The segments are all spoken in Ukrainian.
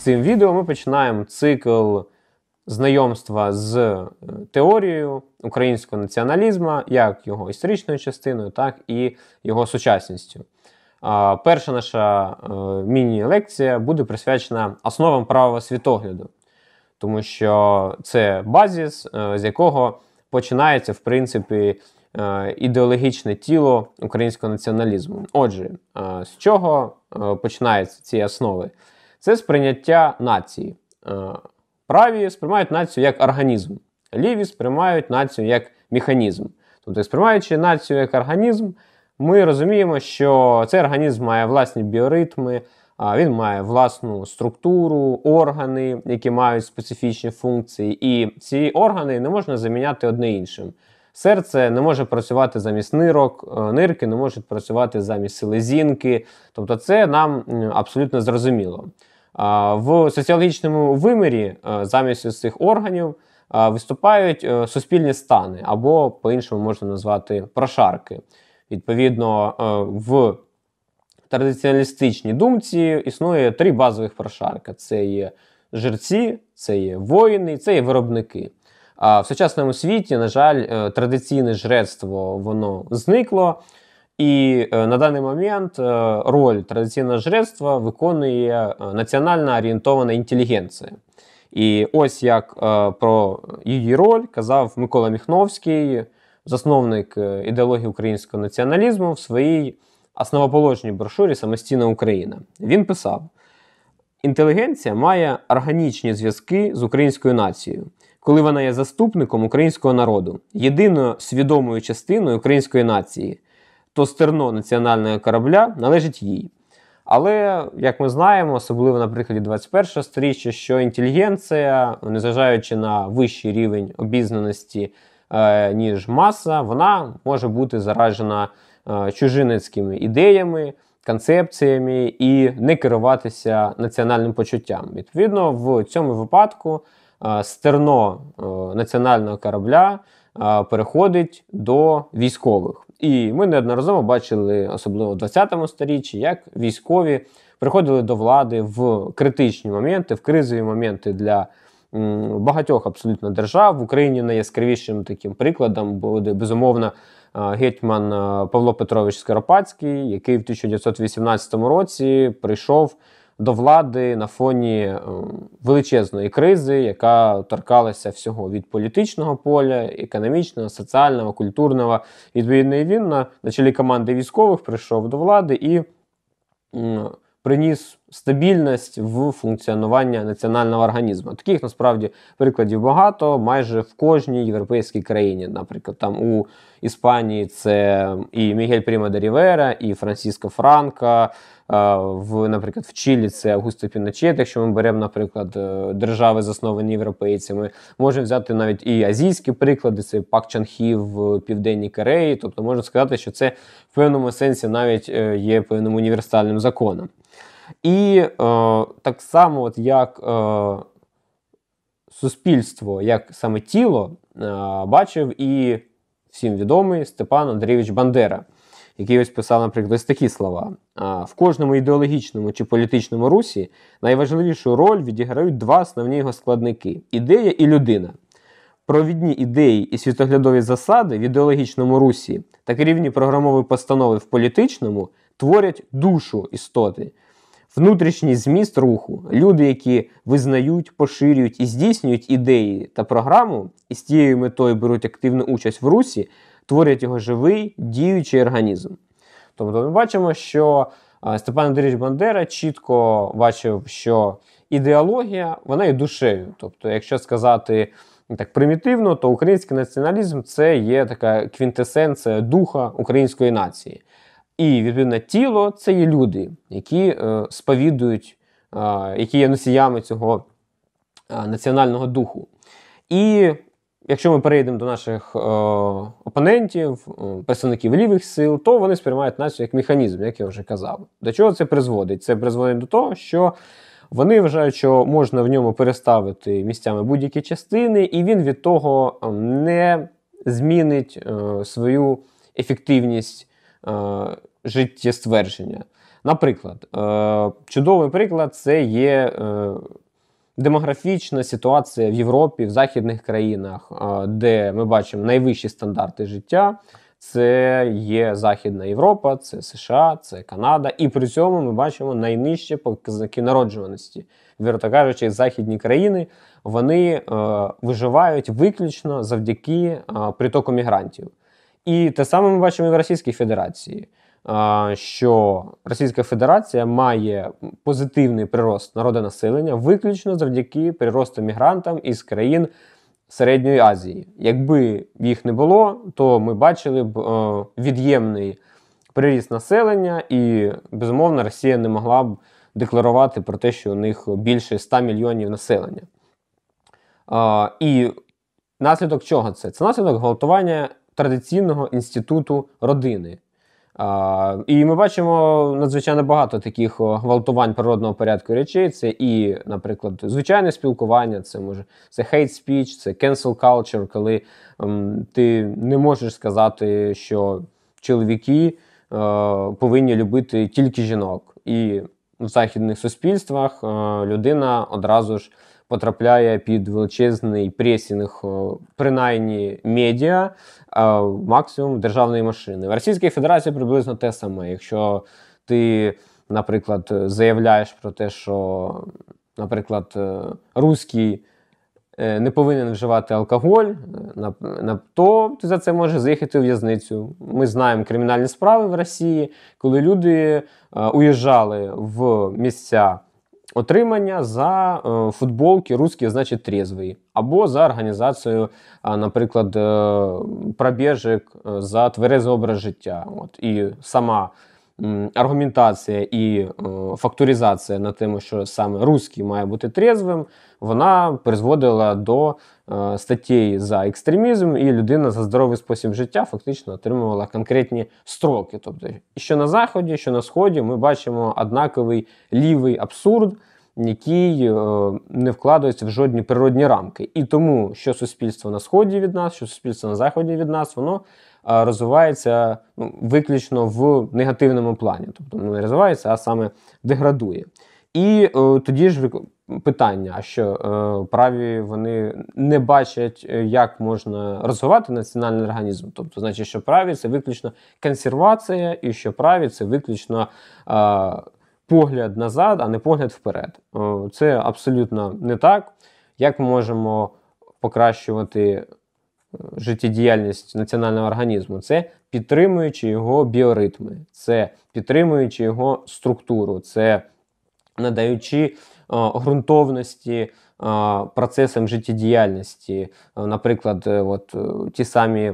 Цим відео ми починаємо цикл знайомства з е, теорією українського націоналізму, як його історичною частиною, так і його сучасністю. Перша наша е, міні-лекція буде присвячена основам правого світогляду, тому що це базіс, е, з якого починається, в принципі, ідеологічне тіло українського націоналізму. Отже, з чого починаються ці основи? це сприйняття нації. Е, праві сприймають націю як організм, ліві сприймають націю як механізм. Тобто, сприймаючи націю як організм, ми розуміємо, що цей організм має власні біоритми, він має власну структуру, органи, які мають специфічні функції. І ці органи не можна заміняти одне іншим. Серце не може працювати замість нирок, е, нирки не можуть працювати замість селезінки. Тобто, це нам абсолютно зрозуміло. В соціологічному вимірі е, замість цих органів е, виступають е, суспільні стани, або по-іншому можна назвати прошарки. Відповідно, в традиціоналістичній думці існує три базових прошарка: це є жерці, це є воїни, це є виробники. А в сучасному світі, на жаль, традиційне жрецтво воно зникло. І е, на даний момент е, роль традиційного жрецтва виконує е, національно орієнтована інтелігенція. І ось як про її роль казав Микола Міхновський, засновник ідеології українського націоналізму, в своїй основоположній брошурі Самостійна Україна. Він писав: інтелігенція має органічні зв'язки з українською нацією, коли вона є заступником українського народу, єдиною свідомою частиною української нації то стерно національного корабля належить їй. Але, як ми знаємо, особливо на прикладі 21 сторіччя, що інтелігенція, незважаючи на вищий рівень обізнаності, е, ніж маса, вона може бути заражена е, чужинецькими ідеями, концепціями і не керуватися національним почуттям. Відповідно, в цьому випадку е, стерно е, національного корабля е, переходить до військових. І ми неодноразово бачили, особливо в 20 сторіччі, як військові приходили до влади в критичні моменти, в кризові моменти для багатьох абсолютно держав. В Україні найяскравішим таким прикладом буде безумовно е, гетьман е, Павло Петрович Скоропадський, який в 1918 році прийшов до влади на фоні е, величезної кризи, яка торкалася всього від політичного поля, економічного, соціального, культурного. Відповідно, він на чолі команди військових прийшов до влади і приніс стабільність в функціонування національного організму. Таких насправді прикладів багато, майже в кожній європейській країні. Наприклад, там у Іспанії це і Мігель Пріма де Рівера, і Франсіско Франка. Е, в, наприклад, в Чилі це Августо Піночет, якщо ми беремо, наприклад, е, держави, засновані європейцями, можемо взяти навіть і азійські приклади, це Пак Чанхі в Південній Кореї. Тобто можна сказати, що це в певному сенсі навіть е, є певним універсальним законом. І е, так само, от як е, суспільство, як саме тіло, е, бачив і всім відомий Степан Андрійович Бандера, який ось писав, наприклад, ось такі слова: в кожному ідеологічному чи політичному русі найважливішу роль відіграють два основні його складники ідея і людина. Провідні ідеї і світоглядові засади в ідеологічному русі та керівні програмові постанови в політичному творять душу істоти внутрішній зміст руху, люди, які визнають, поширюють і здійснюють ідеї та програму, і з тією метою беруть активну участь в русі, творять його живий діючий організм. Тобто, ми бачимо, що Степан Андрійович Бандера чітко бачив, що ідеологія вона є душею. Тобто, якщо сказати так примітивно, то український націоналізм це є така квінтесенція духа української нації. І відповідно тіло це є люди, які е, сповідують, е, які є носіями цього е, національного духу. І якщо ми перейдемо до наших е, опонентів, е, представників лівих сил, то вони сприймають націю як механізм, як я вже казав. До чого це призводить? Це призводить до того, що вони вважають, що можна в ньому переставити місцями будь-які частини, і він від того е, не змінить е, свою ефективність. Е, життєствердження. Наприклад, е, чудовий приклад це є е, демографічна ситуація в Європі, в західних країнах, е, де ми бачимо найвищі стандарти життя. Це є Західна Європа, це США, це Канада, і при цьому ми бачимо найнижчі показники народжуваності. Вірто кажучи, західні країни вони е, виживають виключно завдяки е, притоку мігрантів. І те саме ми бачимо і в Російській Федерації що Російська Федерація має позитивний прирост народонаселення виключно завдяки приросту мігрантам із країн Середньої Азії. Якби їх не було, то ми бачили б е, від'ємний приріст населення, і безумовно Росія не могла б декларувати про те, що у них більше 100 мільйонів населення. І наслідок чого це? Це наслідок гвалтування традиційного інституту родини. А, І ми бачимо надзвичайно багато таких гвалтувань природного порядку речей. Це і, наприклад, звичайне спілкування, це може це hate speech, це cancel culture, коли ем, ти не можеш сказати, що чоловіки е, повинні любити тільки жінок. І в західних суспільствах е, людина одразу ж потрапляє під величезний пресінг, е, принаймні медіа, е, максимум державної машини. В Російській Федерації приблизно те саме. Якщо ти, наприклад, заявляєш про те, що, наприклад, е, руський не повинен вживати алкоголь, то ти за це можеш заїхати в в'язницю. Ми знаємо кримінальні справи в Росії, коли люди уїжджали в місця. Отримання за е, футболки русські, значить, трезвий, або за організацію, наприклад, е, пробіжок е, за тверезий образ життя. От. І сама аргументація і е, фактуризація на тему, що саме русський має бути трезвим, вона призводила до е, статей за екстремізм, і людина за здоровий спосіб життя фактично отримувала конкретні строки. Тобто, що на заході, що на сході, ми бачимо однаковий лівий абсурд. Який е, не вкладається в жодні природні рамки, і тому що суспільство на сході від нас, що суспільство на заході від нас, воно розвивається ну, виключно в негативному плані, тобто не розвивається, а саме деградує. І е, тоді ж питання: що е, праві вони не бачать, е, як можна розвивати національний організм? Тобто, значить, що праві це виключно консервація, і що праві це виключно. Е, Погляд назад, а не погляд вперед. Е, це абсолютно не так. Як ми можемо покращувати життєдіяльність національного організму це підтримуючи його біоритми, це підтримуючи його структуру, це надаючи е, ґрунтовності е, процесам життєдіяльності. Е, наприклад, от ті самі.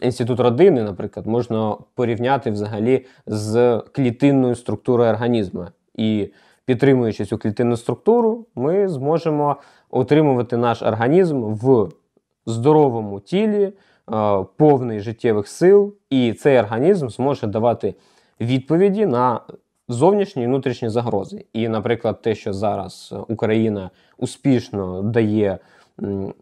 Інститут родини, наприклад, можна порівняти взагалі з клітинною структурою організму. І підтримуючи цю клітинну структуру, ми зможемо отримувати наш організм в здоровому тілі, е, повний життєвих сил, і цей організм зможе давати відповіді на зовнішні і внутрішні загрози. І, наприклад, те, що зараз Україна успішно дає е,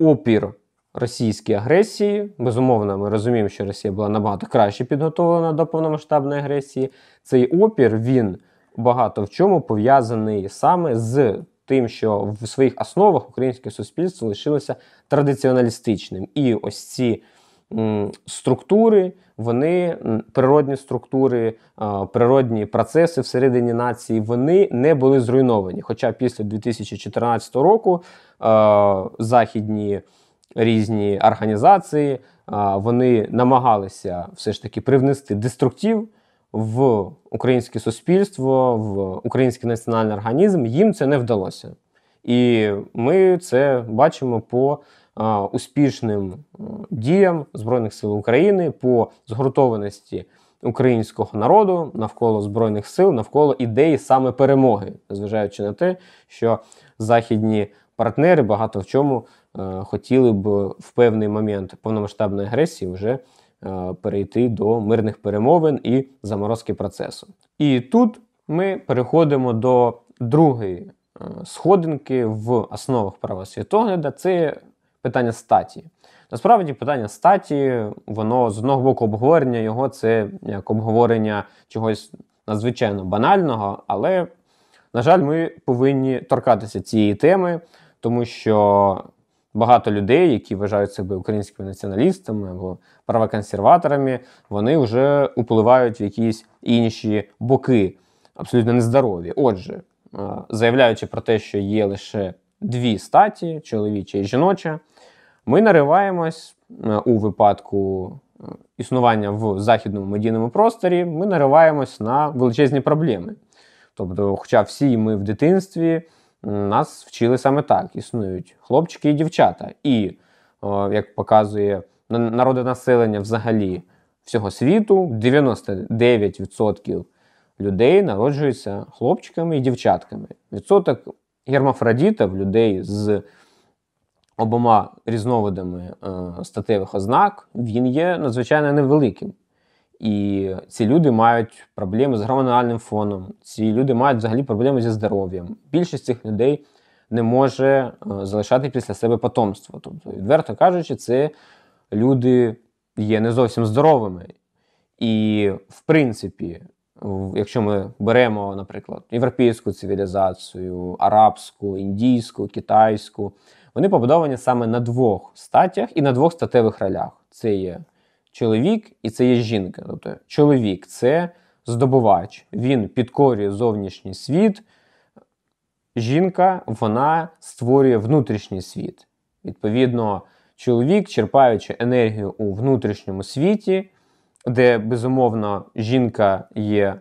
опір. Російській агресії, безумовно, ми розуміємо, що Росія була набагато краще підготовлена до повномасштабної агресії. Цей опір він багато в чому пов'язаний саме з тим, що в своїх основах українське суспільство лишилося традиціоналістичним. І ось ці структури, вони природні структури, е, природні процеси всередині нації, вони не були зруйновані. Хоча після 2014 року е, західні різні організації е, вони намагалися все ж таки привнести деструктив в українське суспільство, в український національний організм, їм це не вдалося. І ми це бачимо по а, успішним е, діям Збройних сил України, по згуртованості українського народу навколо збройних сил, навколо ідеї саме перемоги, зважаючи на те, що західні партнери багато в чому а, е, хотіли б в певний момент повномасштабної агресії вже. Е, перейти до мирних перемовин і заморозки процесу. І тут ми переходимо до другої е, сходинки в основах права світогляда. Це питання статі. Насправді, питання статі, воно з одного боку обговорення його це як обговорення чогось надзвичайно банального, але, на жаль, ми повинні торкатися цієї теми, тому що багато людей, які вважають себе українськими націоналістами або правоконсерваторами, вони вже впливають в якісь інші боки, абсолютно нездорові. Отже, е, заявляючи про те, що є лише дві статі чоловіча і жіноча, ми нариваємось е, у випадку. Е, існування в західному медійному просторі ми нариваємось на величезні проблеми. Тобто, хоча всі ми в дитинстві нас вчили саме так: існують хлопчики і дівчата. І, е, як показує народонаселення взагалі всього світу, 99% людей народжуються хлопчиками і дівчатками. Відсоток гермафродітів, людей з обома різновидами е, статевих ознак, він є надзвичайно невеликим. І ці люди мають проблеми з гормональним фоном, ці люди мають взагалі проблеми зі здоров'ям. Більшість цих людей не може е, залишати після себе потомство. Тобто, відверто кажучи, це люди є не зовсім здоровими. І, в принципі, якщо ми беремо, наприклад, європейську цивілізацію, арабську, індійську, китайську, вони побудовані саме на двох статях і на двох статевих ролях. Це є чоловік і це є жінка. Тобто чоловік це здобувач, він підкорює зовнішній світ, жінка вона створює внутрішній світ. Відповідно, чоловік, черпаючи енергію у внутрішньому світі, де, безумовно, жінка є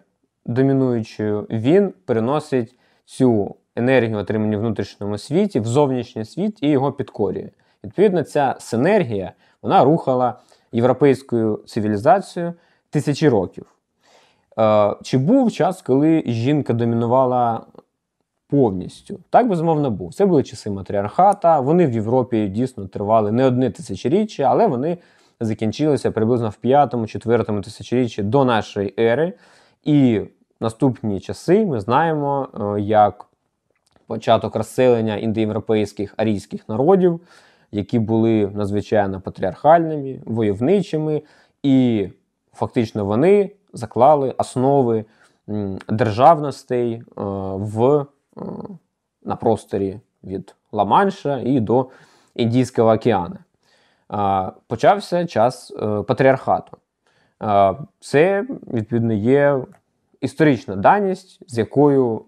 домінуючою, він переносить цю енергію, отриману в внутрішньому світі, в зовнішній світ і його підкорює. Відповідно, ця синергія вона рухала європейською цивілізацією тисячі років. Е, чи був час, коли жінка домінувала повністю? Так, безумовно, був. Це були часи матріархата. Вони в Європі дійсно тривали не одне тисячоріччя, але вони закінчилися приблизно в 5-4 тисячоріччі до нашої ери. І наступні часи ми знаємо, е, як початок розселення індоєвропейських арійських народів які були надзвичайно патріархальними, войовничими, і фактично вони заклали основи державностей е, в, е, на просторі від Ла-Манша і до Індійського океану. Почався час е, патріархату. Це відповідно є історична даність, з якою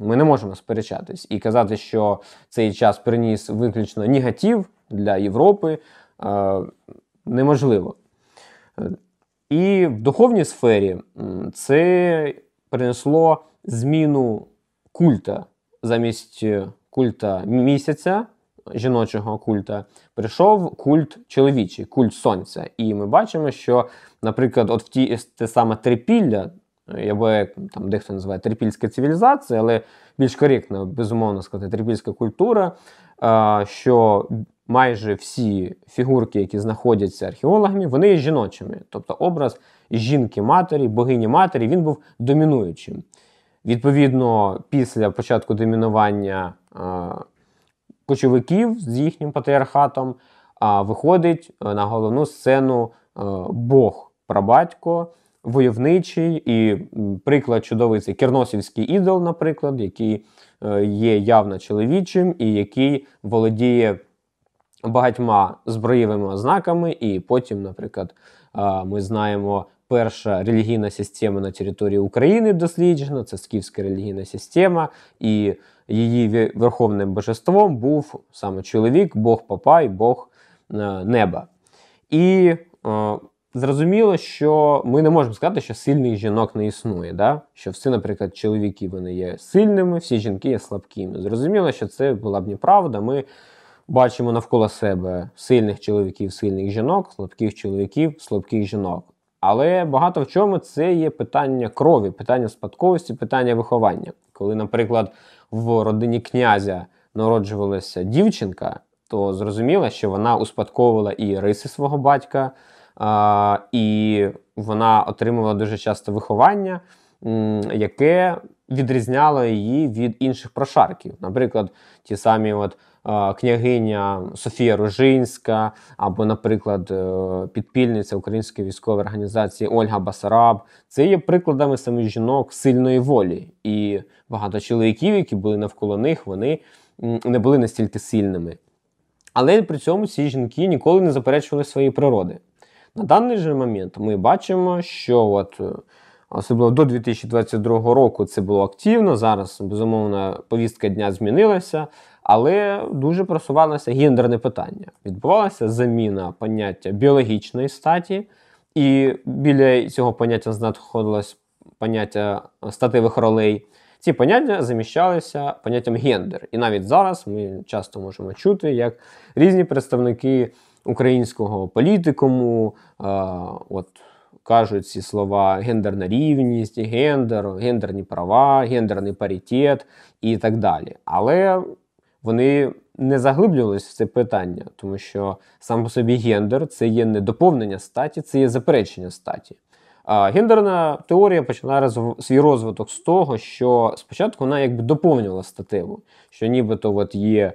ми не можемо сперечатись, і казати, що цей час приніс виключно негатив для Європи е, неможливо. Е, і в духовній сфері це принесло зміну культа замість культа місяця. Жіночого культа прийшов культ чоловічий, культ сонця. І ми бачимо, що, наприклад, от в ті те саме трипілля, або як там дехто називає трипільська цивілізація, але більш коректно, безумовно сказати, трипільська культура, що майже всі фігурки, які знаходяться археологами, вони є жіночими. Тобто образ жінки-матері, богині матері, він був домінуючим. Відповідно, після початку домінування кочовиків з їхнім патріархатом, виходить на головну сцену Бог прабатько войовничий, і приклад чудовий це Керносівський ідол, наприклад, який е, є явно чоловічим і який володіє багатьма зброєвими ознаками. І потім, наприклад, ми знаємо. Перша релігійна система на території України досліджена, це скіфська релігійна система, і її верховним божеством був саме чоловік, Бог Папа і Бог е, неба. І е, Зрозуміло, що ми не можемо сказати, що сильних жінок не існує, да? що всі, наприклад, чоловіки вони є сильними, всі жінки є слабкими. Зрозуміло, що це була б неправда. Ми бачимо навколо себе сильних чоловіків, сильних жінок, слабких чоловіків, слабких жінок. Але багато в чому це є питання крові, питання спадковості, питання виховання. Коли, наприклад, в родині князя народжувалася дівчинка, то зрозуміло, що вона успадковувала і риси свого батька. І вона отримувала дуже часто виховання, яке відрізняло її від інших прошарків. Наприклад, ті самі от княгиня Софія Ружинська, або, наприклад, е, підпільниця Української військової організації Ольга Басараб. Це є прикладами саме жінок сильної волі. І багато чоловіків, які були навколо них, вони не були настільки сильними. Але при цьому ці жінки ніколи не заперечували свої природи. На даний же момент ми бачимо, що от. Е, особливо до 2022 року це було активно. Зараз, безумовно, повістка дня змінилася, але дуже просувалося гендерне питання. Відбувалася заміна поняття біологічної статі, і біля цього поняття знаходилось поняття статевих ролей. Ці поняття заміщалися поняттям гендер. І навіть зараз ми часто можемо чути, як різні представники українського політикуму. От кажуть ці слова гендерна рівність, гендер, гендерні права, гендерний паритет і так далі. Але вони не заглиблювалися в це питання, тому що сам по собі гендер це є не доповнення статі, це є заперечення статі. А гендерна теорія починає свій розвиток з того, що спочатку вона якби доповнювала статеву, що нібито от є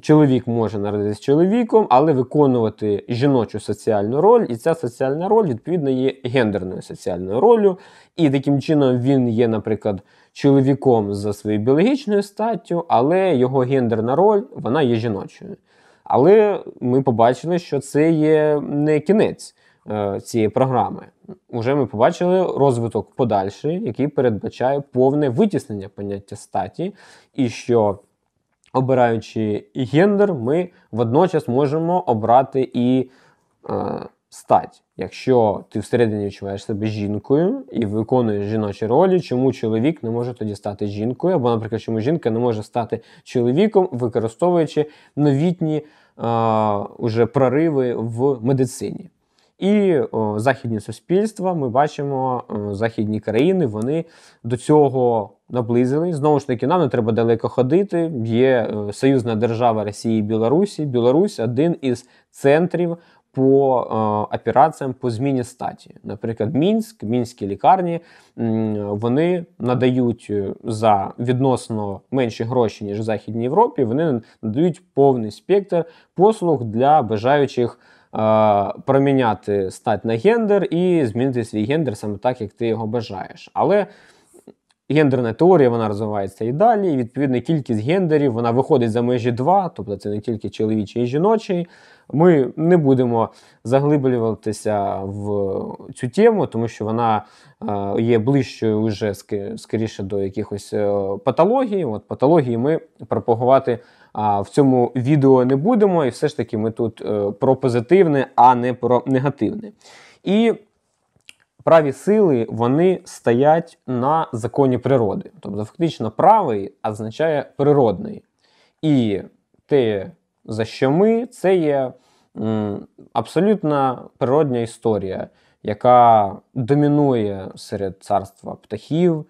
Чоловік може народитися чоловіком, але виконувати жіночу соціальну роль, і ця соціальна роль, відповідно, є гендерною соціальною ролью. І таким чином він є, наприклад, чоловіком за своєю біологічною статтю, але його гендерна роль вона є жіночою. Але ми побачили, що це є не кінець е, цієї програми. Уже ми побачили розвиток подальший, який передбачає повне витіснення поняття статі, і що обираючи гендер, ми водночас можемо обрати і е, стать. Якщо ти всередині відчуваєш себе жінкою і виконуєш жіночі ролі, чому чоловік не може тоді стати жінкою, або, наприклад, чому жінка не може стати чоловіком, використовуючи новітні е, уже прориви в медицині. І о, західні суспільства ми бачимо, о, західні країни вони до цього наблизились. Знову ж таки, нам не треба далеко ходити. Є о, е, союзна держава Росії і Білорусі. Білорусь один із центрів по о, операціям по зміні статі. Наприклад, мінськ, мінські лікарні вони надають е, за відносно менші гроші ніж в західній Європі. Вони надають повний спектр послуг для бажаючих. Е, проміняти стать на гендер і змінити свій гендер саме так, як ти його бажаєш. Але гендерна теорія вона розвивається і далі. і Відповідно, кількість гендерів вона виходить за межі 2, тобто це не тільки чоловічий і жіночий. Ми не будемо заглиблюватися в цю тему, тому що вона е, є ближчою вже скоріше до якихось е, патологій. От патології ми пропагувати а в цьому відео не будемо, і все ж таки ми тут е, про позитивне, а не про негативне. І праві сили вони стоять на законі природи. Тобто, фактично, правий означає природний. І те, за що ми, це є м, абсолютно природня історія, яка домінує серед царства птахів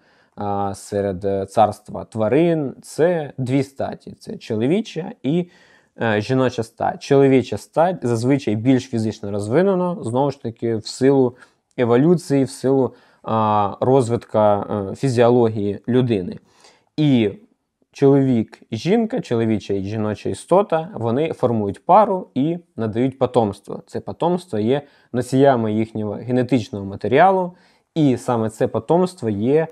серед е, царства тварин це дві статі: це чоловіча і е, жіноча стать. Чоловіча стать зазвичай більш фізично розвинена, знову ж таки, в силу еволюції, в силу розвитку е, фізіології людини. І чоловік, і жінка, чоловіча і жіноча істота, вони формують пару і надають потомство. Це потомство є носіями їхнього генетичного матеріалу, і саме це потомство є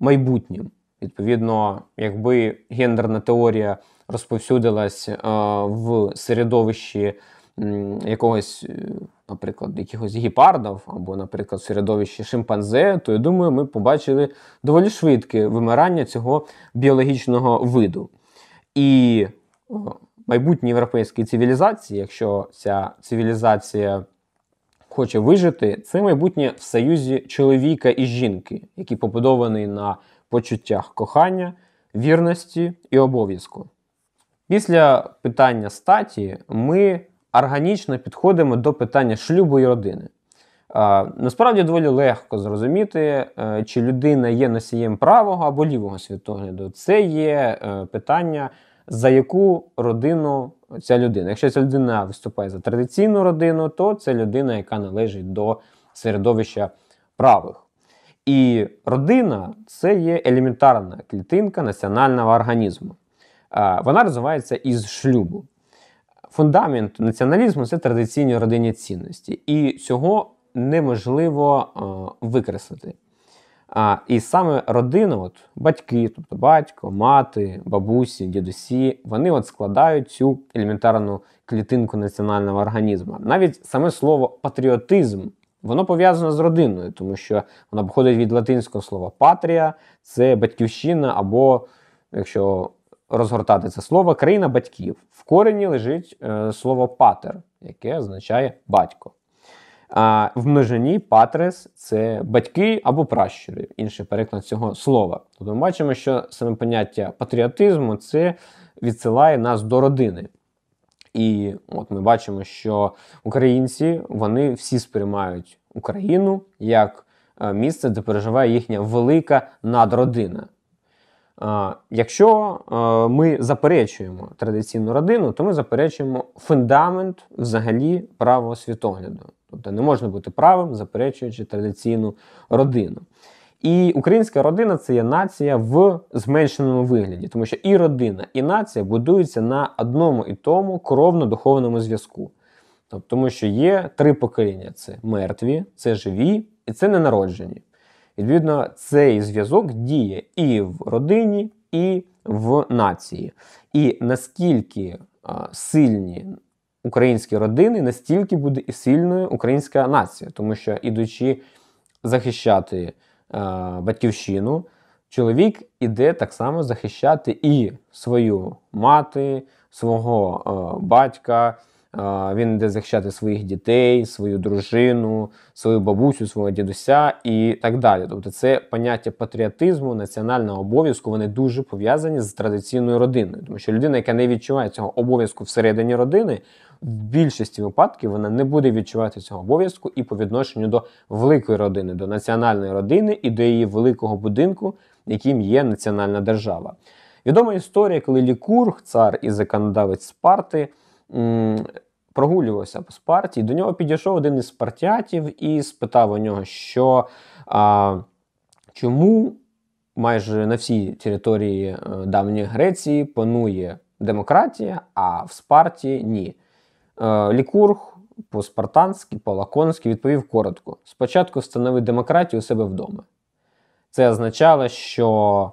майбутнім. Відповідно, якби гендерна теорія розповсюдилась е, в середовищі м, якогось, е, наприклад, якихось гіпардов, або, наприклад, в середовищі шимпанзе, то я думаю, ми побачили доволі швидке вимирання цього біологічного виду. І е, майбутні європейські цивілізації, якщо ця цивілізація хоче вижити, це майбутнє в союзі чоловіка і жінки, який побудований на почуттях кохання, вірності і обов'язку. Після питання статі ми органічно підходимо до питання шлюбу і родини. Насправді доволі легко зрозуміти, е, чи людина є носієм правого або лівого світогляду. Це є е, питання за яку родину ця людина. Якщо ця людина виступає за традиційну родину, то це людина, яка належить до середовища правих. І родина це є елементарна клітинка національного організму. Вона розвивається із шлюбу. Фундамент націоналізму це традиційні родинні цінності, і цього неможливо викреслити. А, І саме родина, от батьки, тобто батько, мати, бабусі, дідусі, вони от складають цю елементарну клітинку національного організму. Навіть саме слово патріотизм воно пов'язано з родиною, тому що воно походить від латинського слова патрія, це батьківщина або якщо розгортати це слово, країна батьків. В корені лежить е, слово патер, яке означає батько. А в множині патрес це батьки або пращури, інший переклад цього слова. Тобто ми бачимо, що саме поняття патріотизму це відсилає нас до родини. І от ми бачимо, що українці вони всі сприймають Україну як е, місце, де переживає їхня велика надродина. Якщо е, ми заперечуємо традиційну родину, то ми заперечуємо фундамент взагалі правого світогляду. Тобто не можна бути правим, заперечуючи традиційну родину. І українська родина це є нація в зменшеному вигляді, тому що і родина, і нація будуються на одному і тому кровно-духовному зв'язку. Тобто, Тому що є три покоління: це мертві, це живі і це ненароджені. Відповідно, цей зв'язок діє і в родині, і в нації. І наскільки а, сильні українські родини, настільки буде і сильною українська нація, тому що ідучи захищати е, батьківщину, чоловік іде так само захищати і свою мати, свого е, батька. Е, він йде захищати своїх дітей, свою дружину, свою бабусю, свого дідуся і так далі. Тобто, це поняття патріотизму, національного обов'язку, вони дуже пов'язані з традиційною родиною, тому що людина, яка не відчуває цього обов'язку всередині родини, в більшості випадків вона не буде відчувати цього обов'язку і по відношенню до великої родини, до національної родини і до її великого будинку, яким є національна держава. Відома історія, коли лікург, цар і законодавець Спарти. Прогулювався по Спарті, і до нього підійшов один із спартіатів і спитав у нього, що а, чому майже на всій території е, давньої Греції панує демократія, а в Спарті ні. Е, Лікург по-спартанськи, по-лаконськи відповів коротко: спочатку встанови демократію у себе вдома. Це означало, що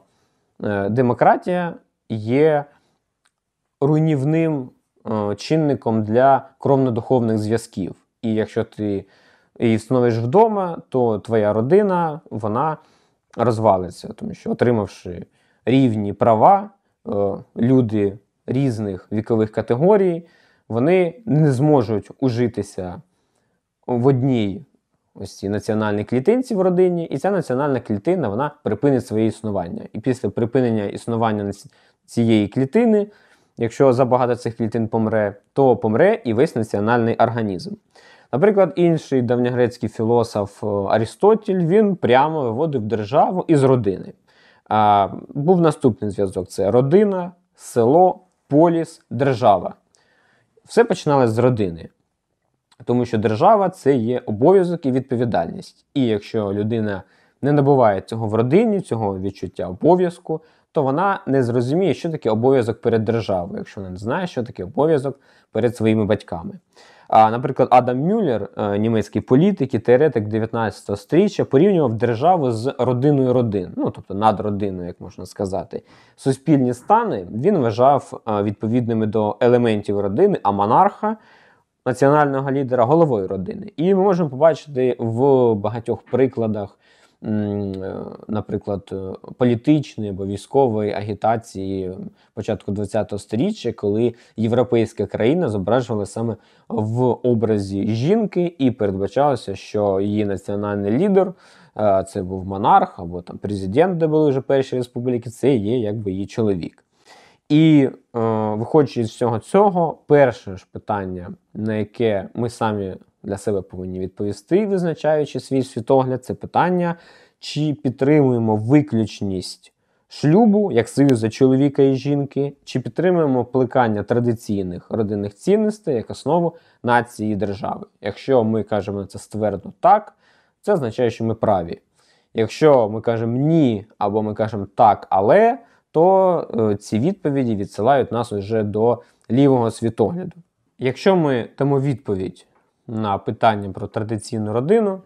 е, демократія є руйнівним е, чинником для кровнодуховних зв'язків. І якщо ти її встановиш вдома, то твоя родина вона розвалиться, тому що, отримавши рівні права, люди різних вікових категорій вони не зможуть ужитися в одній ось цій національній клітинці в родині, і ця національна клітина вона припинить своє існування. І після припинення існування цієї клітини, якщо забагато цих клітин помре, то помре і весь національний організм. Наприклад, інший давньогрецький філософ е, Арістотіль він прямо виводив державу із родини. А, Був наступний зв'язок: це родина, село, поліс, держава все починалось з родини, тому що держава це є обов'язок і відповідальність. І якщо людина не набуває цього в родині, цього відчуття обов'язку, то вона не зрозуміє, що таке обов'язок перед державою, якщо вона не знає, що таке обов'язок перед своїми батьками. А, Наприклад, Адам Мюллер, е, німецький політик і теоретик 19 сторіччя, порівнював державу з родиною родин, ну тобто над родиною, як можна сказати. Суспільні стани він вважав е, відповідними до елементів родини, а монарха. Національного лідера головою родини, і ми можемо побачити в багатьох прикладах Е, наприклад, е, політичної або військової агітації початку ХХ століття, коли європейська країна зображувала саме в образі жінки, і передбачалося, що її національний лідер е, це був монарх або там президент, де були вже перші республіки, це є якби її чоловік. І виходячи з цього цього, перше ж питання, на яке ми самі для себе повинні відповісти, визначаючи свій світогляд, це питання, чи підтримуємо виключність шлюбу як союзу чоловіка і жінки, чи підтримуємо плекання традиційних родинних цінностей як основу нації і держави. Якщо ми кажемо це ствердно так, це означає, що ми праві. Якщо ми кажемо ні, або ми кажемо так, але то е, ці відповіді відсилають нас уже до лівого світогляду. Якщо ми дамо відповідь, на питання про традиційну родину,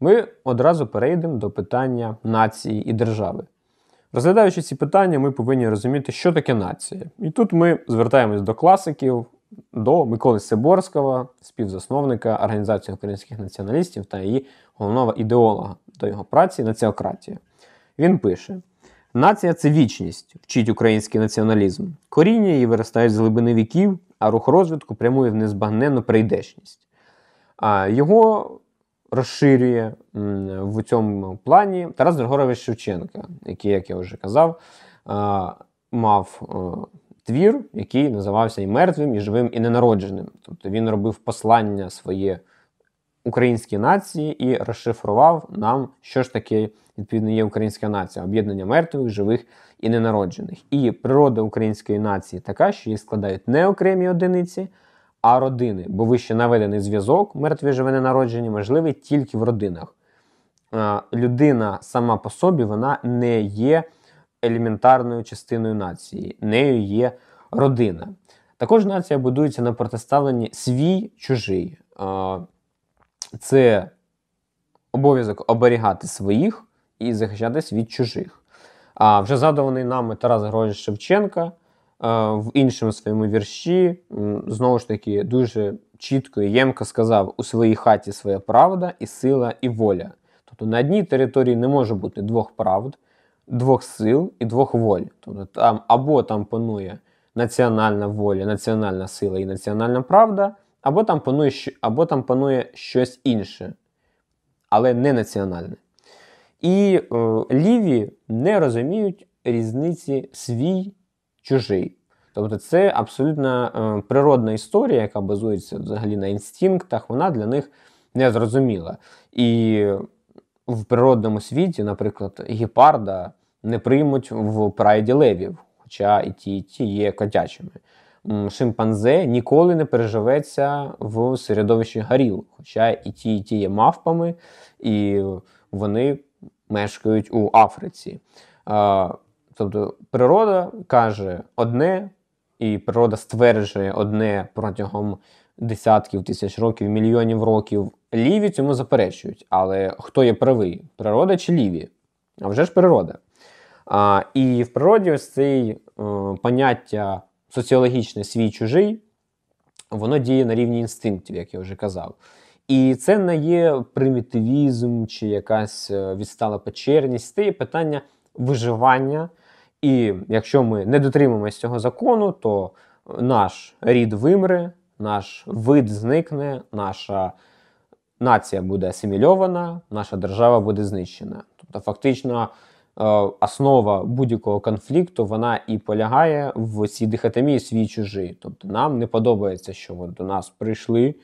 ми одразу перейдемо до питання нації і держави. Розглядаючи ці питання, ми повинні розуміти, що таке нація. І тут ми звертаємось до класиків, до Миколи Сиборського, співзасновника Організації українських націоналістів та її головного ідеолога до його праці націократія. Він пише: нація це вічність, вчить український націоналізм. Коріння її виростають з глибини віків, а рух розвитку прямує в незбагненну прийдешність його розширює в цьому плані Тарас Григорович Шевченка, який, як я вже казав, мав е, твір, який називався і мертвим, і живим, і ненародженим. Тобто він робив послання своє українській нації і розшифрував нам, що ж таке відповідно є українська нація, об'єднання мертвих, живих і ненароджених. І природа української нації така, що її складають не окремі одиниці а родини, бо вище наведений зв'язок, мертві живе ненароджені, можливий тільки в родинах. Людина сама по собі вона не є елементарною частиною нації, нею є родина. Також нація будується на протиставленні свій чужий. Це обов'язок оберігати своїх і захищатись від чужих. А вже згадуваний нами Тарас Григорович Шевченка Е, в іншому своєму вірші, знову ж таки, дуже чітко і ємко сказав: у своїй хаті своя правда, і сила, і воля. Тобто на одній території не може бути двох правд, двох сил і двох воль. Тобто там або там панує національна воля, національна сила і національна правда, або там панує, або там панує щось інше, але не національне. І е, ліві не розуміють різниці свій чужий. Тобто це абсолютно е, природна історія, яка базується взагалі на інстинктах, вона для них не зрозуміла. І в природному світі, наприклад, гепарда не приймуть в прайді левів, хоча і ті, і ті є котячими. Шимпанзе ніколи не переживеться в середовищі горіл, хоча і ті, і ті є мавпами, і вони мешкають у Африці. Тобто природа каже одне, і природа стверджує одне протягом десятків тисяч років, мільйонів років. Ліві цьому заперечують. Але хто є правий? Природа чи ліві? А вже ж природа. А, І в природі ось цей е, поняття соціологічне свій чужий, воно діє на рівні інстинктів, як я вже казав. І це не є примітивізм чи якась е, відстала печерність, це є питання виживання і якщо ми не дотримуємося цього закону, то наш рід вимре, наш вид зникне, наша нація буде асимільована, наша держава буде знищена. Тобто, фактично, е, основа будь-якого конфлікту вона і полягає в цій дихотомії свій чужий. Тобто, нам не подобається, що от до нас прийшли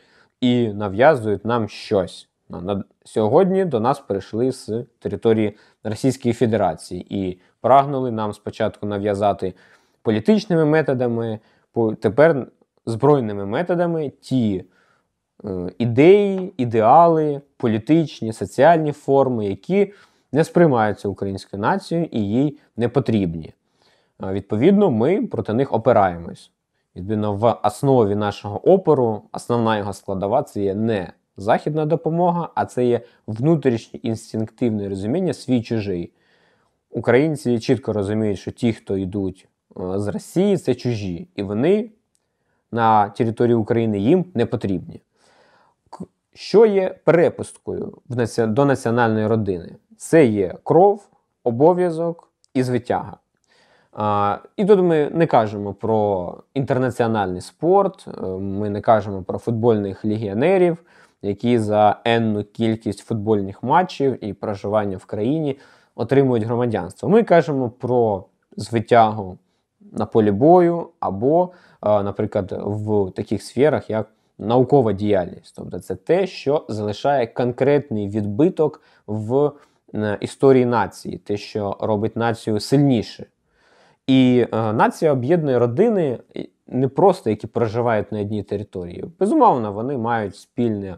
і нав'язують нам щось. Ну, На сьогодні до нас прийшли з території Російської Федерації і прагнули нам спочатку нав'язати політичними методами, тепер збройними методами ті е, ідеї, ідеали, політичні, соціальні форми, які не сприймаються українською нацією і їй не потрібні. Відповідно, ми проти них опираємось. Відповідно, в основі нашого опору, основна його складова це є не західна допомога, а це є внутрішнє інстинктивне розуміння свій чужий. Українці чітко розуміють, що ті, хто йдуть е, з Росії, це чужі, і вони на території України їм не потрібні. Що є перепусткою до національної родини? Це є кров, обов'язок і звитяга. І тут ми не кажемо про інтернаціональний спорт, е, ми не кажемо про футбольних легіонерів які за енну кількість футбольних матчів і проживання в країні отримують громадянство. Ми кажемо про звитягу на полі бою, або, е, наприклад, в таких сферах, як наукова діяльність. Тобто, це те, що залишає конкретний відбиток в історії нації, те, що робить націю сильніше. І е, нація об'єднує родини. Не просто які проживають на одній території. Безумовно, вони мають спільне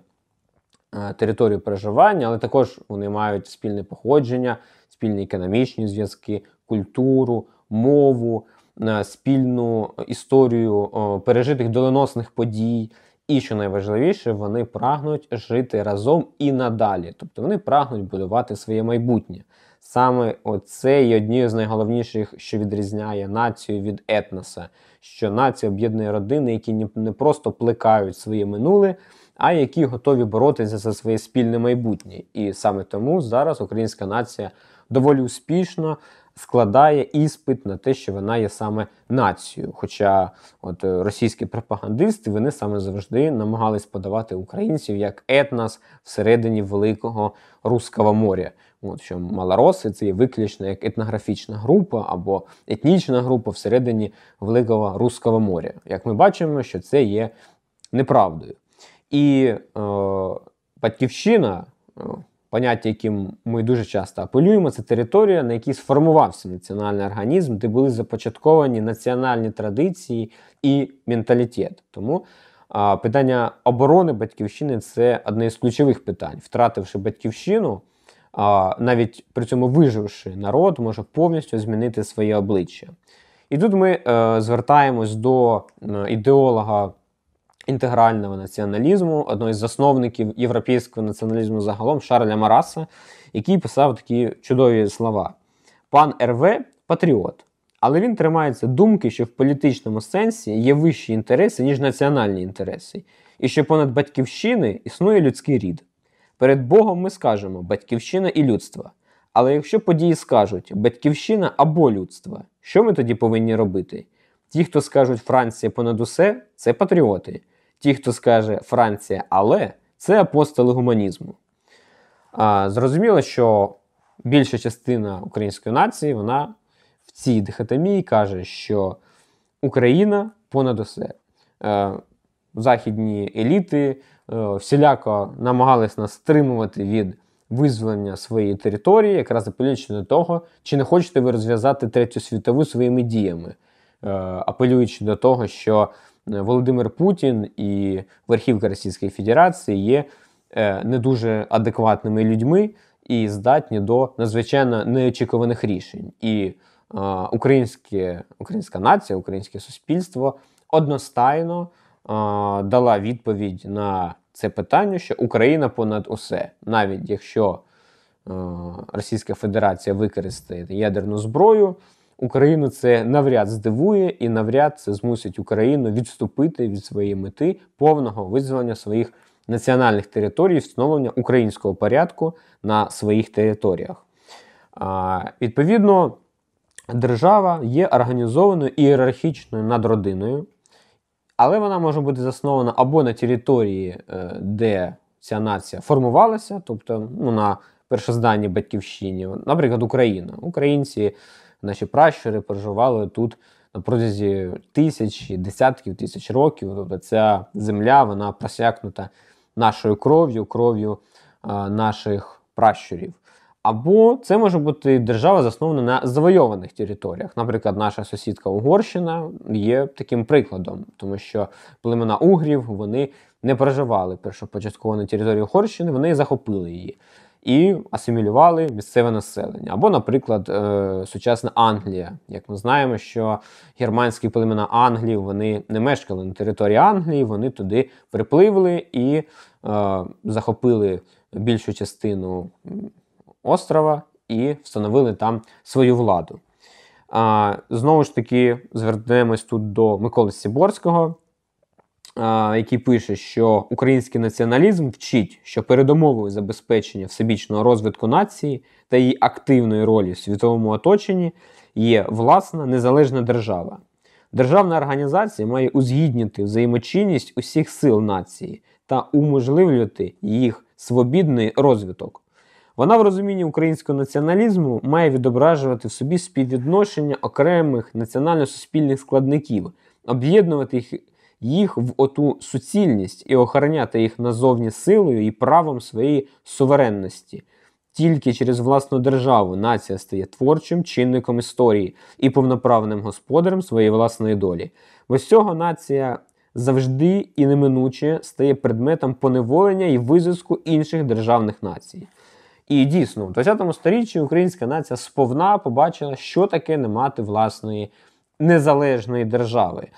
Е, територію переживання, але також вони мають спільне походження, спільні економічні зв'язки, культуру, мову, е, спільну історію пережитих доленосних подій. І що найважливіше, вони прагнуть жити разом і надалі, тобто вони прагнуть будувати своє майбутнє. Саме це є однією з найголовніших, що відрізняє націю від етноса що нація об'єднує родини, які не просто плекають своє минуле, а які готові боротися за своє спільне майбутнє. І саме тому зараз українська нація доволі успішно. Складає іспит на те, що вона є саме нацією. Хоча от е, російські пропагандисти вони саме завжди намагались подавати українців як етнос всередині великого руского моря. От що малороси це є виключно як етнографічна група або етнічна група всередині Великого Руського моря. Як ми бачимо, що це є неправдою. І е, батьківщина, е, поняття, яким ми дуже часто апелюємо, це територія, на якій сформувався національний організм, де були започатковані національні традиції і менталітет. Тому е, питання оборони батьківщини це одне з ключових питань. Втративши батьківщину навіть при цьому виживши народ може повністю змінити своє обличчя. І тут ми е, звертаємось до ідеолога інтегрального націоналізму, одного із засновників європейського націоналізму загалом Шарля Мараса, який писав такі чудові слова: пан РВ патріот. Але він тримається думки, що в політичному сенсі є вищі інтереси, ніж національні інтереси, і що понад батьківщини існує людський рід. Перед Богом ми скажемо батьківщина і людство. Але якщо події скажуть батьківщина або людство, що ми тоді повинні робити? Ті, хто скажуть Франція понад усе, це патріоти. Ті, хто скаже Франція, але це апостоли гуманізму. А, Зрозуміло, що більша частина української нації вона в цій дихотомії каже, що Україна понад усе. Е, західні еліти Е, всіляко намагались нас стримувати від визволення своєї території, якраз апелюючи до того, чи не хочете ви розв'язати третю світову своїми діями, е, апелюючи до того, що е, Володимир Путін і верхівка Російської Федерації є не дуже адекватними людьми і здатні до надзвичайно неочікуваних рішень. І українське, українська нація, українське суспільство одностайно дала відповідь на це питання, що Україна понад усе, навіть якщо е, Російська Федерація використає ядерну зброю, Україну це навряд здивує і навряд це змусить Україну відступити від своєї мети повного визволення своїх національних територій, встановлення українського порядку на своїх територіях. Відповідно, держава є організованою ієрархічною надродиною але вона може бути заснована або на території, е, де ця нація формувалася, тобто ну, на першозданні батьківщині, наприклад, Україна. Українці, наші пращури, проживали тут на протязі тисяч, десятків тисяч років. Тобто ця земля вона просякнута нашою кров'ю, кров'ю е, наших пращурів. Або це може бути держава заснована на завойованих територіях. Наприклад, наша сусідка Угорщина є таким прикладом, тому що племена угрів вони не проживали першопочатково на території Угорщини, вони захопили її і асимілювали місцеве населення. Або, наприклад, е, сучасна Англія. Як ми знаємо, що германські племена Англії вони не мешкали на території Англії, вони туди припливли і е, захопили більшу частину острова і встановили там свою владу. А, Знову ж таки, звернемось тут до Миколи Сіборського, а, який пише, що український націоналізм вчить, що передумовою забезпечення всебічного розвитку нації та її активної ролі в світовому оточенні є власна незалежна держава. Державна організація має узгіднити взаємочинність усіх сил нації та уможливлювати їх свобідний розвиток. Вона в розумінні українського націоналізму має відображувати в собі співвідношення окремих національно-суспільних складників, об'єднувати їх їх в оту суцільність і охороняти їх назовні силою і правом своєї суверенності. Тільки через власну державу нація стає творчим чинником історії і повноправним господарем своєї власної долі. Бо цього нація завжди і неминуче стає предметом поневолення і визиску інших державних націй. І дійсно, в 20 сторіччі українська нація сповна побачила, що таке не мати власної незалежної держави.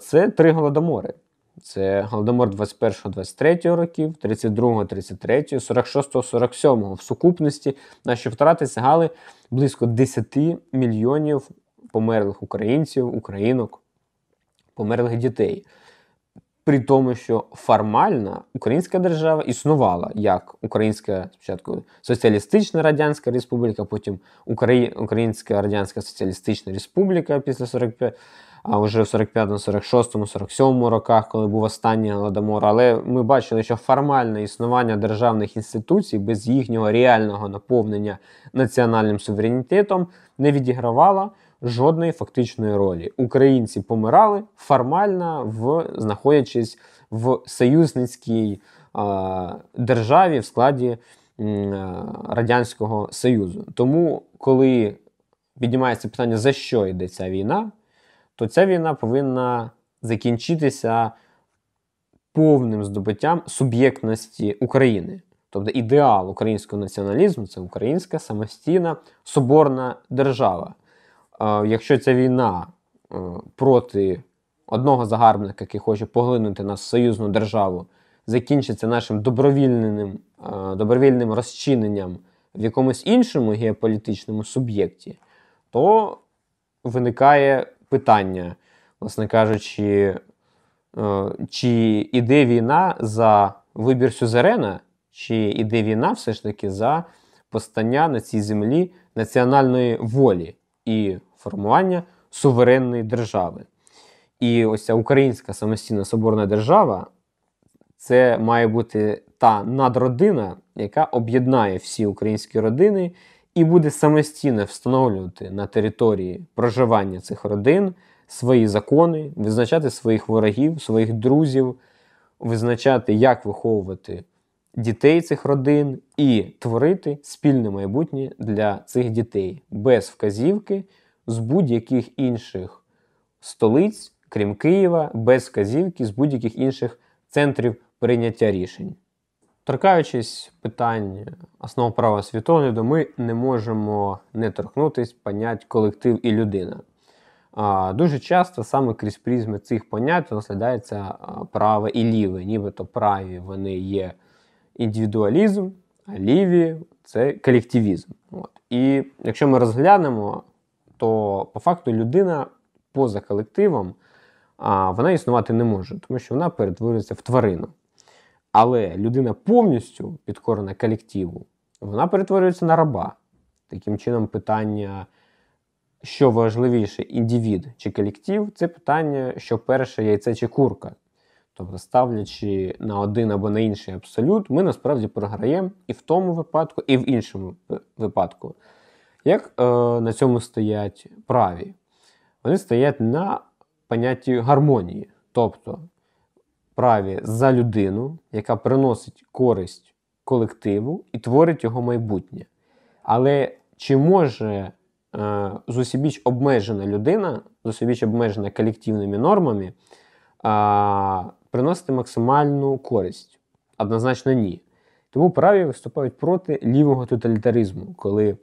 Це три голодомори. Це голодомор 21-23 років, 32-33, 46-47. В сукупності наші втрати сягали близько 10 мільйонів померлих українців, українок, померлих дітей при тому, що формально Українська держава існувала як Українська спочатку Соціалістична Радянська Республіка, потім Украї... Українська Радянська Соціалістична Республіка після 45, а вже в 45, 46, 47 роках, коли був останній голодомор. Але ми бачили, що формальне існування державних інституцій без їхнього реального наповнення національним суверенітетом не відігравало жодної фактичної ролі. Українці помирали формально, в знаходячись в союзницькій е, державі в складі е, Радянського Союзу. Тому, коли піднімається питання, за що йде ця війна, то ця війна повинна закінчитися повним здобуттям суб'єктності України. Тобто ідеал українського націоналізму це українська самостійна соборна держава якщо ця війна е, проти одного загарбника, який хоче поглинути нас в союзну державу, закінчиться нашим добровільним, е, добровільним розчиненням в якомусь іншому геополітичному суб'єкті, то виникає питання, власне кажучи, е, чи іде війна за вибір сюзерена, чи іде війна все ж таки за постання на цій землі національної волі і формування суверенної держави. І ось ця українська самостійна соборна держава це має бути та надродина, яка об'єднає всі українські родини і буде самостійно встановлювати на території проживання цих родин свої закони, визначати своїх ворогів, своїх друзів, визначати, як виховувати дітей цих родин і творити спільне майбутнє для цих дітей без вказівки з будь-яких інших столиць, крім Києва, без вказівки з будь-яких інших центрів прийняття рішень. Торкаючись питань основ права світогляду, ми не можемо не торкнутися понять колектив і людина. Дуже часто саме крізь призми цих понять розглядається праве і ліве, нібито праві вони є індивідуалізм, а ліві це колективізм. От. І якщо ми розглянемо, то по факту людина поза колективом а, вона існувати не може, тому що вона перетворюється в тварину. Але людина повністю підкорена колективу, вона перетворюється на раба. Таким чином, питання, що важливіше, індивід чи колектив, це питання, що перше яйце чи курка. Тобто, ставлячи на один або на інший абсолют, ми насправді програємо і в тому випадку, і в іншому випадку. Як е, на цьому стоять праві? Вони стоять на понятті гармонії. Тобто праві за людину, яка приносить користь колективу і творить його майбутнє. Але чи може е, зусібіч обмежена людина, зусібіч обмежена колективними нормами? приносити максимальну користь? Однозначно, ні. Тому праві виступають проти лівого тоталітаризму, коли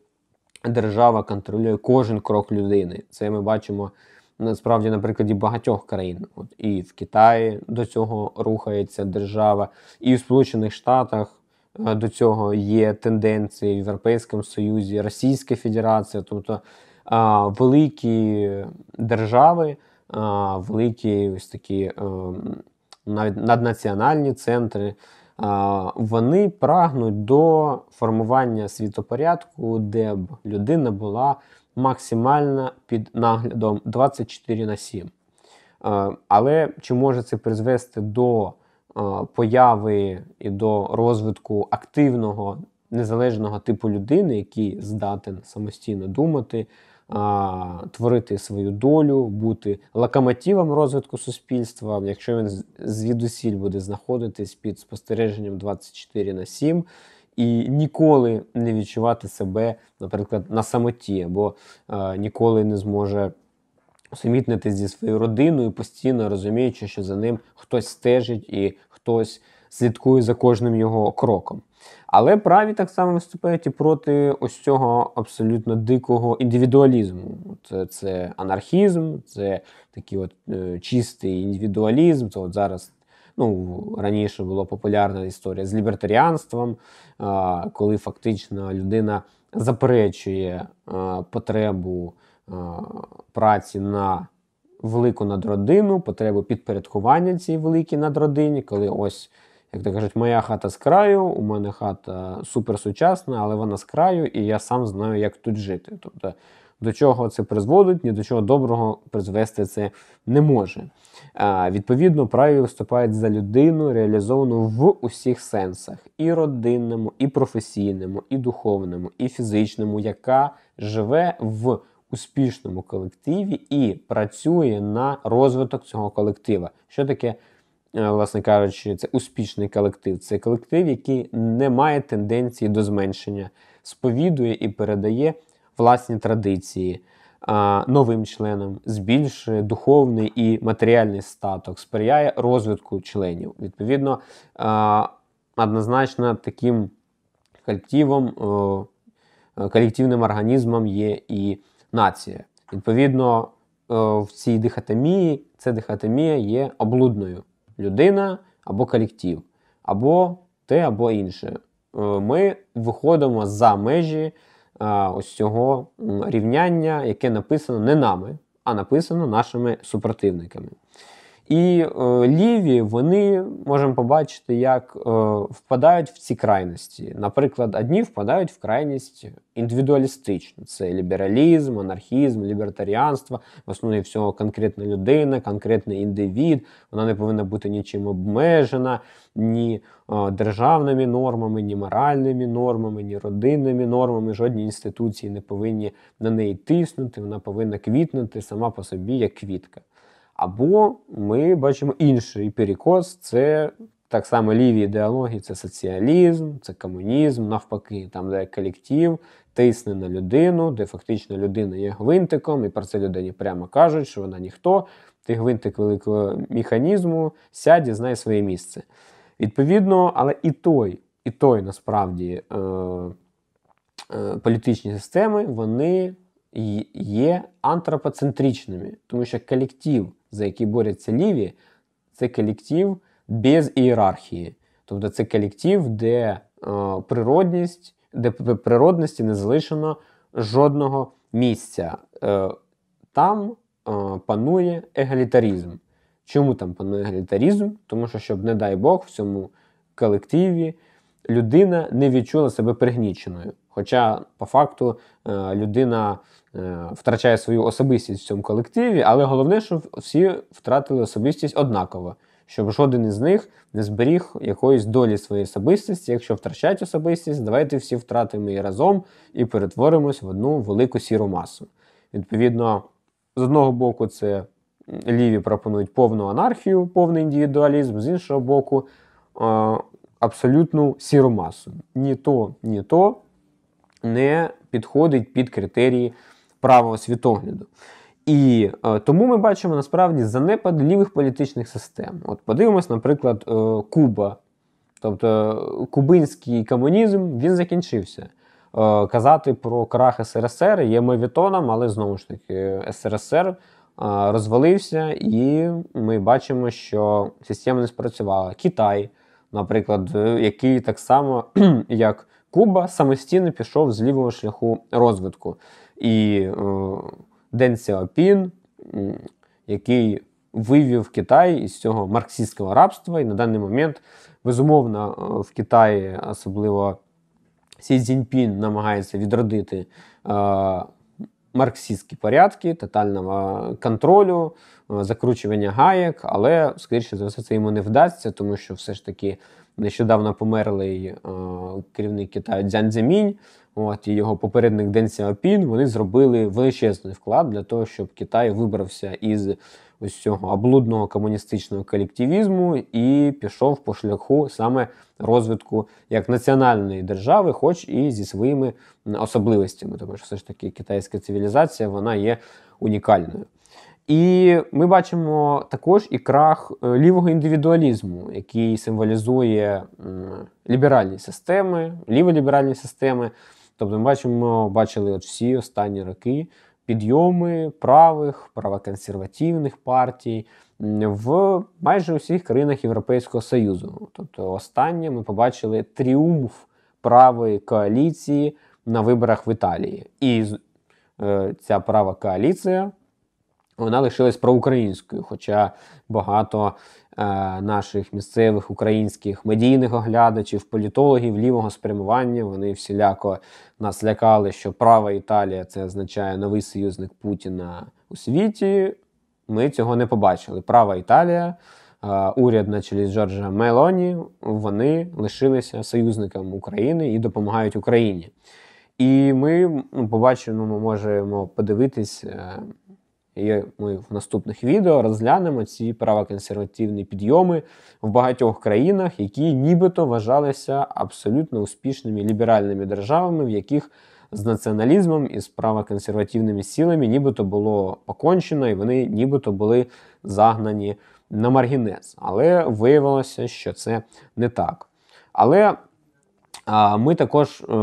держава контролює кожен крок людини. Це ми бачимо насправді на прикладі багатьох країн. От І в Китаї до цього рухається держава, і в Сполучених Штатах е, до цього є тенденції в Європейському Союзі, Російська Федерація, тобто а, великі держави, а, великі ось такі. А, ем, навіть наднаціональні центри, вони прагнуть до формування світопорядку, де б людина була максимально під наглядом 24 на 7. Але чи може це призвести до появи і до розвитку активного незалежного типу людини, який здатен самостійно думати? творити свою долю, бути локомотивом розвитку суспільства, якщо він звідусіль буде знаходитись під спостереженням 24 на 7 і ніколи не відчувати себе, наприклад, на самоті, або а, ніколи не зможе сумітнити зі своєю родиною, постійно розуміючи, що за ним хтось стежить і хтось слідкує за кожним його кроком. Але праві так само виступають і проти ось цього абсолютно дикого індивідуалізму. Це це анархізм, це такий от е, чистий індивідуалізм. Це от зараз ну, раніше була популярна історія з лібертаріанством, е, коли фактично людина заперечує е, потребу е, праці на велику надродину, потребу підпорядкування цієї великій надродині, коли ось як то кажуть, моя хата з краю, у мене хата суперсучасна, але вона з краю, і я сам знаю, як тут жити. Тобто до чого це призводить, ні до чого доброго призвести це не може. А, Відповідно, праві виступають за людину, реалізовану в усіх сенсах: і родинному, і професійному, і духовному, і фізичному, яка живе в успішному колективі і працює на розвиток цього колектива. Що таке? Е, власне кажучи, це успішний колектив. Це колектив, який не має тенденції до зменшення, сповідує і передає власні традиції новим членам, збільшує духовний і матеріальний статок, сприяє розвитку членів. Відповідно, однозначно таким колективом, колективним організмом є і нація. Відповідно, в цій дихотомії ця дихотомія є облудною людина або колектив, або те, або інше. Е, ми виходимо за межі е, ось цього рівняння, яке написано не нами, а написано нашими супротивниками. І е, ліві вони можемо побачити, як е, впадають в ці крайності. Наприклад, одні впадають в крайність індивідуалістичну: це лібералізм, анархізм, лібертаріанство, в основі всього конкретна людина, конкретний індивід, вона не повинна бути нічим обмежена, ні е, державними нормами, ні моральними нормами, ні родинними нормами. Жодні інституції не повинні на неї тиснути, вона повинна квітнути сама по собі як квітка. Або ми бачимо інший перекос, це так само ліві ідеології, це соціалізм, це комунізм, навпаки, там, де колектив тисне на людину, де фактично людина є гвинтиком, і про це людині прямо кажуть, що вона ніхто. Ти гвинтик великого механізму, сядь і знай своє місце. Відповідно, але і той, і той насправді е, е, політичні системи, вони є антропоцентричними, тому що колектив за які борються ліві, це колектив без ієрархії. Тобто це колектив, де е, природність, де природності не залишено жодного місця. Е, Там е, панує егалітарізм. Чому там панує егалітарізм? Тому що, щоб, не дай Бог, в цьому колективі людина не відчула себе пригніченою. Хоча, по факту, е, людина е, втрачає свою особистість в цьому колективі, але головне, щоб всі втратили особистість однаково, щоб жоден із них не зберіг якоїсь долі своєї особистості. Якщо втрачають особистість, давайте всі втратимо її разом і перетворимось в одну велику сіру масу. Відповідно, з одного боку, це ліві пропонують повну анархію, повний індивідуалізм, з іншого боку, е, абсолютну сіру масу. Ні то, ні то не підходить під критерії правого світогляду. І е, тому ми бачимо насправді занепад лівих політичних систем. От подивимось, наприклад, е, Куба. Тобто е, кубинський комунізм він закінчився. Е, казати про крах СРСР є мовітоном, але знову ж таки СРСР е, розвалився, і ми бачимо, що система не спрацювала. Китай наприклад, е, який так само як Куба самостійно пішов з лівого шляху розвитку. І е, Ден Сяопін, який вивів Китай із цього марксистського рабства, і на даний момент, безумовно, е, в Китаї, особливо Сі Цзіньпін намагається відродити марксистські порядки, тотального контролю, закручування гаєк, але, скоріше за все, це йому не вдасться, тому що все ж таки нещодавно померлий е, керівник Китаю Дзян Цземінь, От і його попередник Ден Сяопін, вони зробили величезний вклад для того, щоб Китай вибрався із ось цього облудного комуністичного колективізму і пішов по шляху саме розвитку як національної держави, хоч і зі своїми особливостями, тому що все ж таки китайська цивілізація вона є унікальною. І ми бачимо також і крах е, лівого індивідуалізму, який символізує ліберальні системи, ліволіберальні системи. Тобто, ми бачимо, бачили от всі останні роки підйоми правих, правоконсервативних партій в майже усіх країнах Європейського Союзу. Тобто, останнє ми побачили тріумф правої коаліції на виборах в Італії. І е, ця права коаліція вона лишилась проукраїнською, хоча багато е, наших місцевих українських медійних оглядачів, політологів лівого спрямування вони всіляко нас лякали, що права Італія це означає новий союзник Путіна у світі. Ми цього не побачили. Права Італія, е, уряд на чолі з Джорджа Мелоні, вони лишилися союзниками України і допомагають Україні. І ми побачимо, ми можемо подивитись. Е, і ми в наступних відео розглянемо ці правоконсервативні підйоми в багатьох країнах, які нібито вважалися абсолютно успішними ліберальними державами, в яких з націоналізмом і з правоконсервативними силами нібито було покончено, і вони нібито були загнані на маргінез. Але виявилося, що це не так. Але ми також е,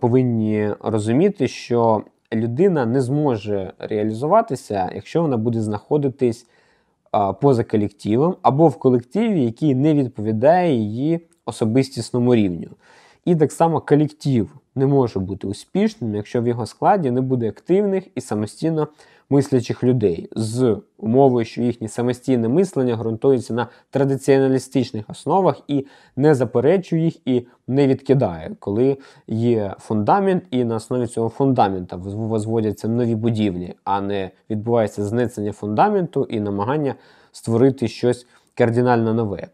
повинні розуміти, що людина не зможе реалізуватися, якщо вона буде знаходитись поза колективом або в колективі, який не відповідає її особистісному рівню. І так само колектив не може бути успішним, якщо в його складі не буде активних і самостійно мислячих людей з умовою, що їхнє самостійне мислення ґрунтується на традиціоналістичних основах і не заперечує їх і не відкидає, коли є фундамент, і на основі цього фундамента возводяться нові будівлі, а не відбувається знецення фундаменту і намагання створити щось кардинально нове.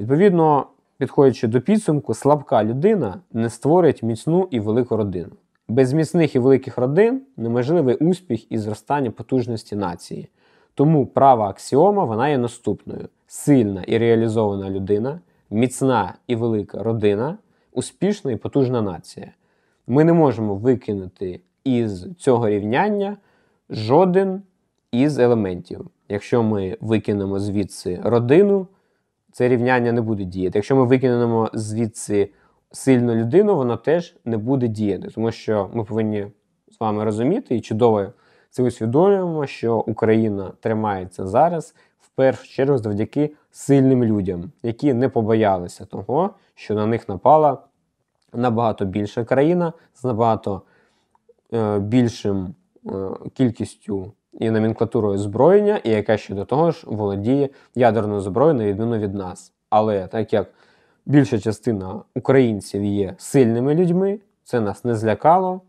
Відповідно, підходячи до підсумку, слабка людина не створить міцну і велику родину. Без міцних і великих родин неможливий успіх і зростання потужності нації. Тому права аксіома вона є наступною: сильна і реалізована людина, міцна і велика родина, успішна і потужна нація. Ми не можемо викинути із цього рівняння жоден із елементів. Якщо ми викинемо звідси родину, це рівняння не буде діяти. Якщо ми викинемо звідси сильну людину, вона теж не буде діяти, тому що ми повинні з вами розуміти і чудово це усвідомлюємо, що Україна тримається зараз в першу чергу завдяки сильним людям, які не побоялися того, що на них напала набагато більша країна з набагато е, більшим е, кількістю. І номенклатурою зброєння, і яка ще до того ж володіє ядерною зброєю, на відміну від нас. Але так як більша частина українців є сильними людьми, це нас не злякало.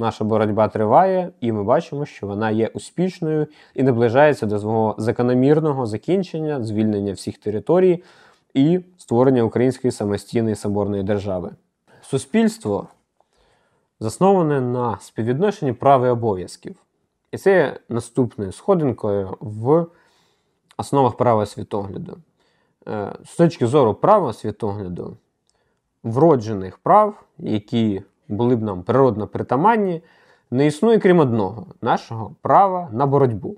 Наша боротьба триває, і ми бачимо, що вона є успішною і наближається до свого закономірного закінчення, звільнення всіх територій і створення української самостійної соборної держави. Суспільство засноване на співвідношенні прав і обов'язків. І це є наступною сходинкою в основах права світогляду. Е, з точки зору права світогляду, вроджених прав, які були б нам природно притаманні, не існує крім одного нашого права на боротьбу.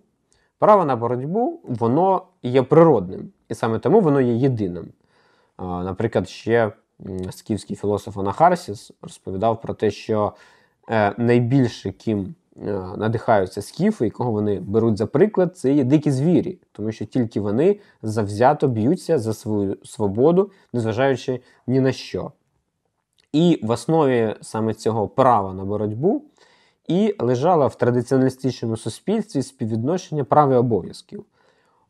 Право на боротьбу воно є природним, і саме тому воно є єдиним. Е, наприклад, ще скіфський філософ Анахарсіс розповідав про те, що е, найбільше ким Е, надихаються скіфи, і кого вони беруть за приклад, це є дикі звірі, тому що тільки вони завзято б'ються за свою свободу, незважаючи ні на що. І в основі саме цього права на боротьбу і лежала в традиціоналістичному суспільстві співвідношення прав і обов'язків.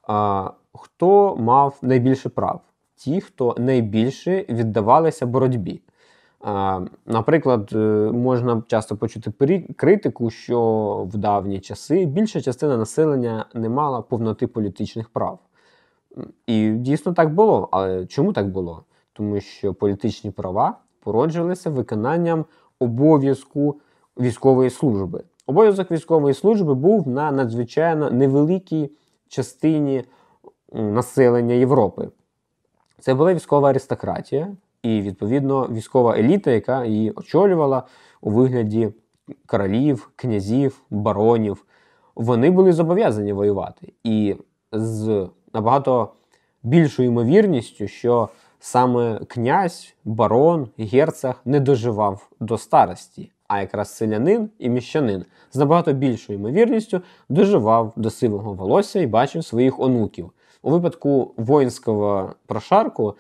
А, Хто мав найбільше прав? Ті, хто найбільше віддавалися боротьбі. Наприклад, е, можна часто почути критику, що в давні часи більша частина населення не мала повноти політичних прав. І дійсно так було. Але чому так було? Тому що політичні права породжувалися виконанням обов'язку військової служби. Обов'язок військової служби був на надзвичайно невеликій частині населення Європи. Це була військова аристократія і відповідно військова еліта, яка її очолювала у вигляді королів, князів, баронів. Вони були зобов'язані воювати, і з набагато більшою ймовірністю, що саме князь, барон, герцог не доживав до старості, а якраз селянин і міщанин з набагато більшою ймовірністю доживав до сивого волосся і бачив своїх онуків. У випадку воїнського прошарку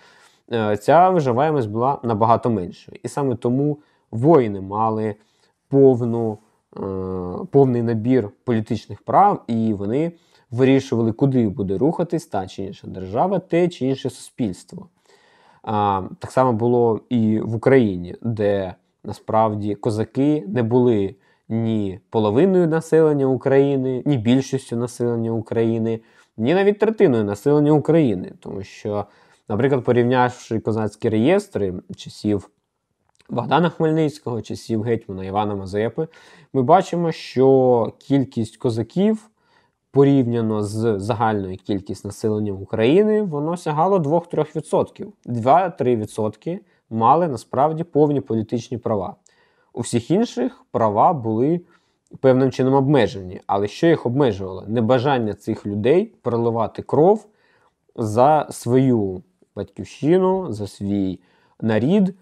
Е, ця виживаємость була набагато меншою. І саме тому воїни мали повну, е, повний набір політичних прав, і вони вирішували, куди буде рухатись та чи інша держава, те чи інше суспільство. Так само було і в Україні, де насправді козаки не були ні половиною населення України, ні більшістю населення України, ні навіть третиною населення України, тому що Наприклад, порівнявши козацькі реєстри часів Богдана Хмельницького, часів гетьмана Івана Мазепи, ми бачимо, що кількість козаків порівняно з загальною кількістю населення України, воно сягало 2-3%. 2-3% мали насправді повні політичні права. У всіх інших права були певним чином обмежені. Але що їх обмежувало? Небажання цих людей проливати кров за свою батьківщину, за свій нарід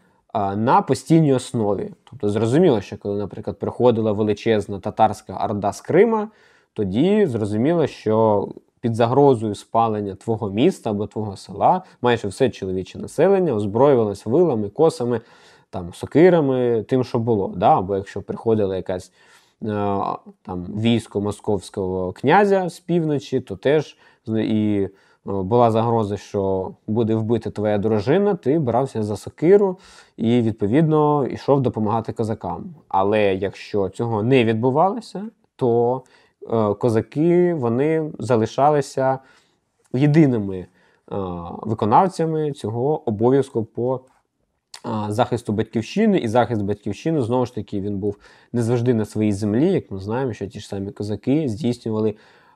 на постійній основі. Тобто, зрозуміло, що коли, наприклад, приходила величезна татарська орда з Крима, тоді зрозуміло, що під загрозою спалення твого міста або твого села майже все чоловіче населення озброювалося вилами, косами, там, сокирами, тим, що було. Да? Або якщо приходила якась е, там військо московського князя з півночі, то теж і була загроза, що буде вбити твоя дружина, ти брався за сокиру і, відповідно, йшов допомагати козакам. Але якщо цього не відбувалося, то е, козаки вони залишалися єдиними е, виконавцями цього обов'язку по е, захисту батьківщини. І захист батьківщини знову ж таки він був не завжди на своїй землі. Як ми знаємо, що ті ж самі козаки здійснювали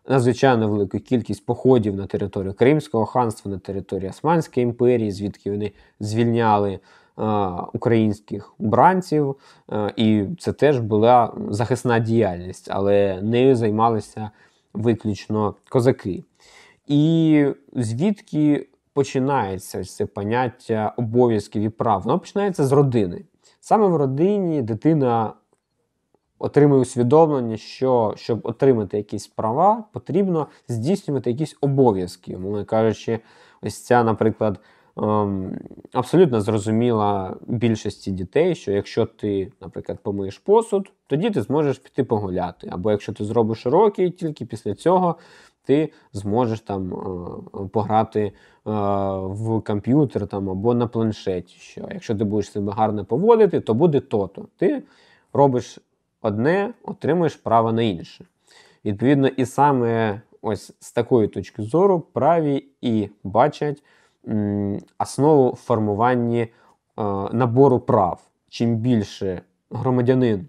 надзвичайно велику кількість походів на територію Кримського ханства, на територію Османської імперії, звідки вони звільняли. Е, українських бранців, е, і це теж була захисна діяльність, але нею займалися виключно козаки. І звідки починається це поняття обов'язків і прав? Воно починається з родини. Саме в родині дитина отримує усвідомлення, що щоб отримати якісь права, потрібно здійснювати якісь обов'язки. Умовно кажучи, ось ця, наприклад, ем, абсолютно зрозуміла більшості дітей, що якщо ти, наприклад, помиєш посуд, тоді ти зможеш піти погуляти. Або якщо ти зробиш уроки, тільки після цього. Ти зможеш там е, пограти е, в комп'ютер там або на планшеті. Що Якщо ти будеш себе гарно поводити, то буде то-то. Ти робиш одне, отримуєш право на інше. Відповідно, і саме ось з такої точки зору праві і бачать м, основу формуванні е, набору прав. Чим більше громадянин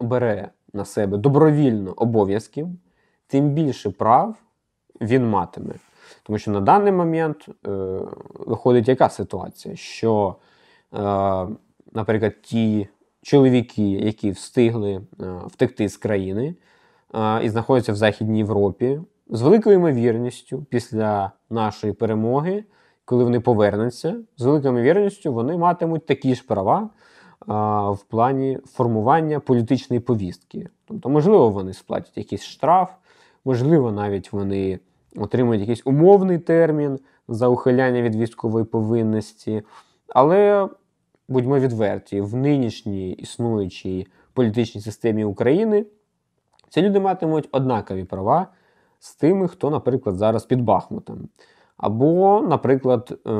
бере на себе добровільно обов'язків, тим більше прав він матиме. Тому що на даний момент е, виходить яка ситуація? Що, е, наприклад, ті чоловіки, які встигли е, втекти з країни е, і знаходяться в Західній Європі, з великою ймовірністю, після нашої перемоги, коли вони повернуться, з великою ймовірністю вони матимуть такі ж права. Е, в плані формування політичної повістки. Тобто, можливо, вони сплатять якийсь штраф, можливо, навіть вони отримують якийсь умовний термін за ухиляння від військової повинності, але будьмо відверті, в нинішній існуючій політичній системі України ці люди матимуть однакові права з тими, хто, наприклад, зараз під Бахмутом. Або, наприклад, е,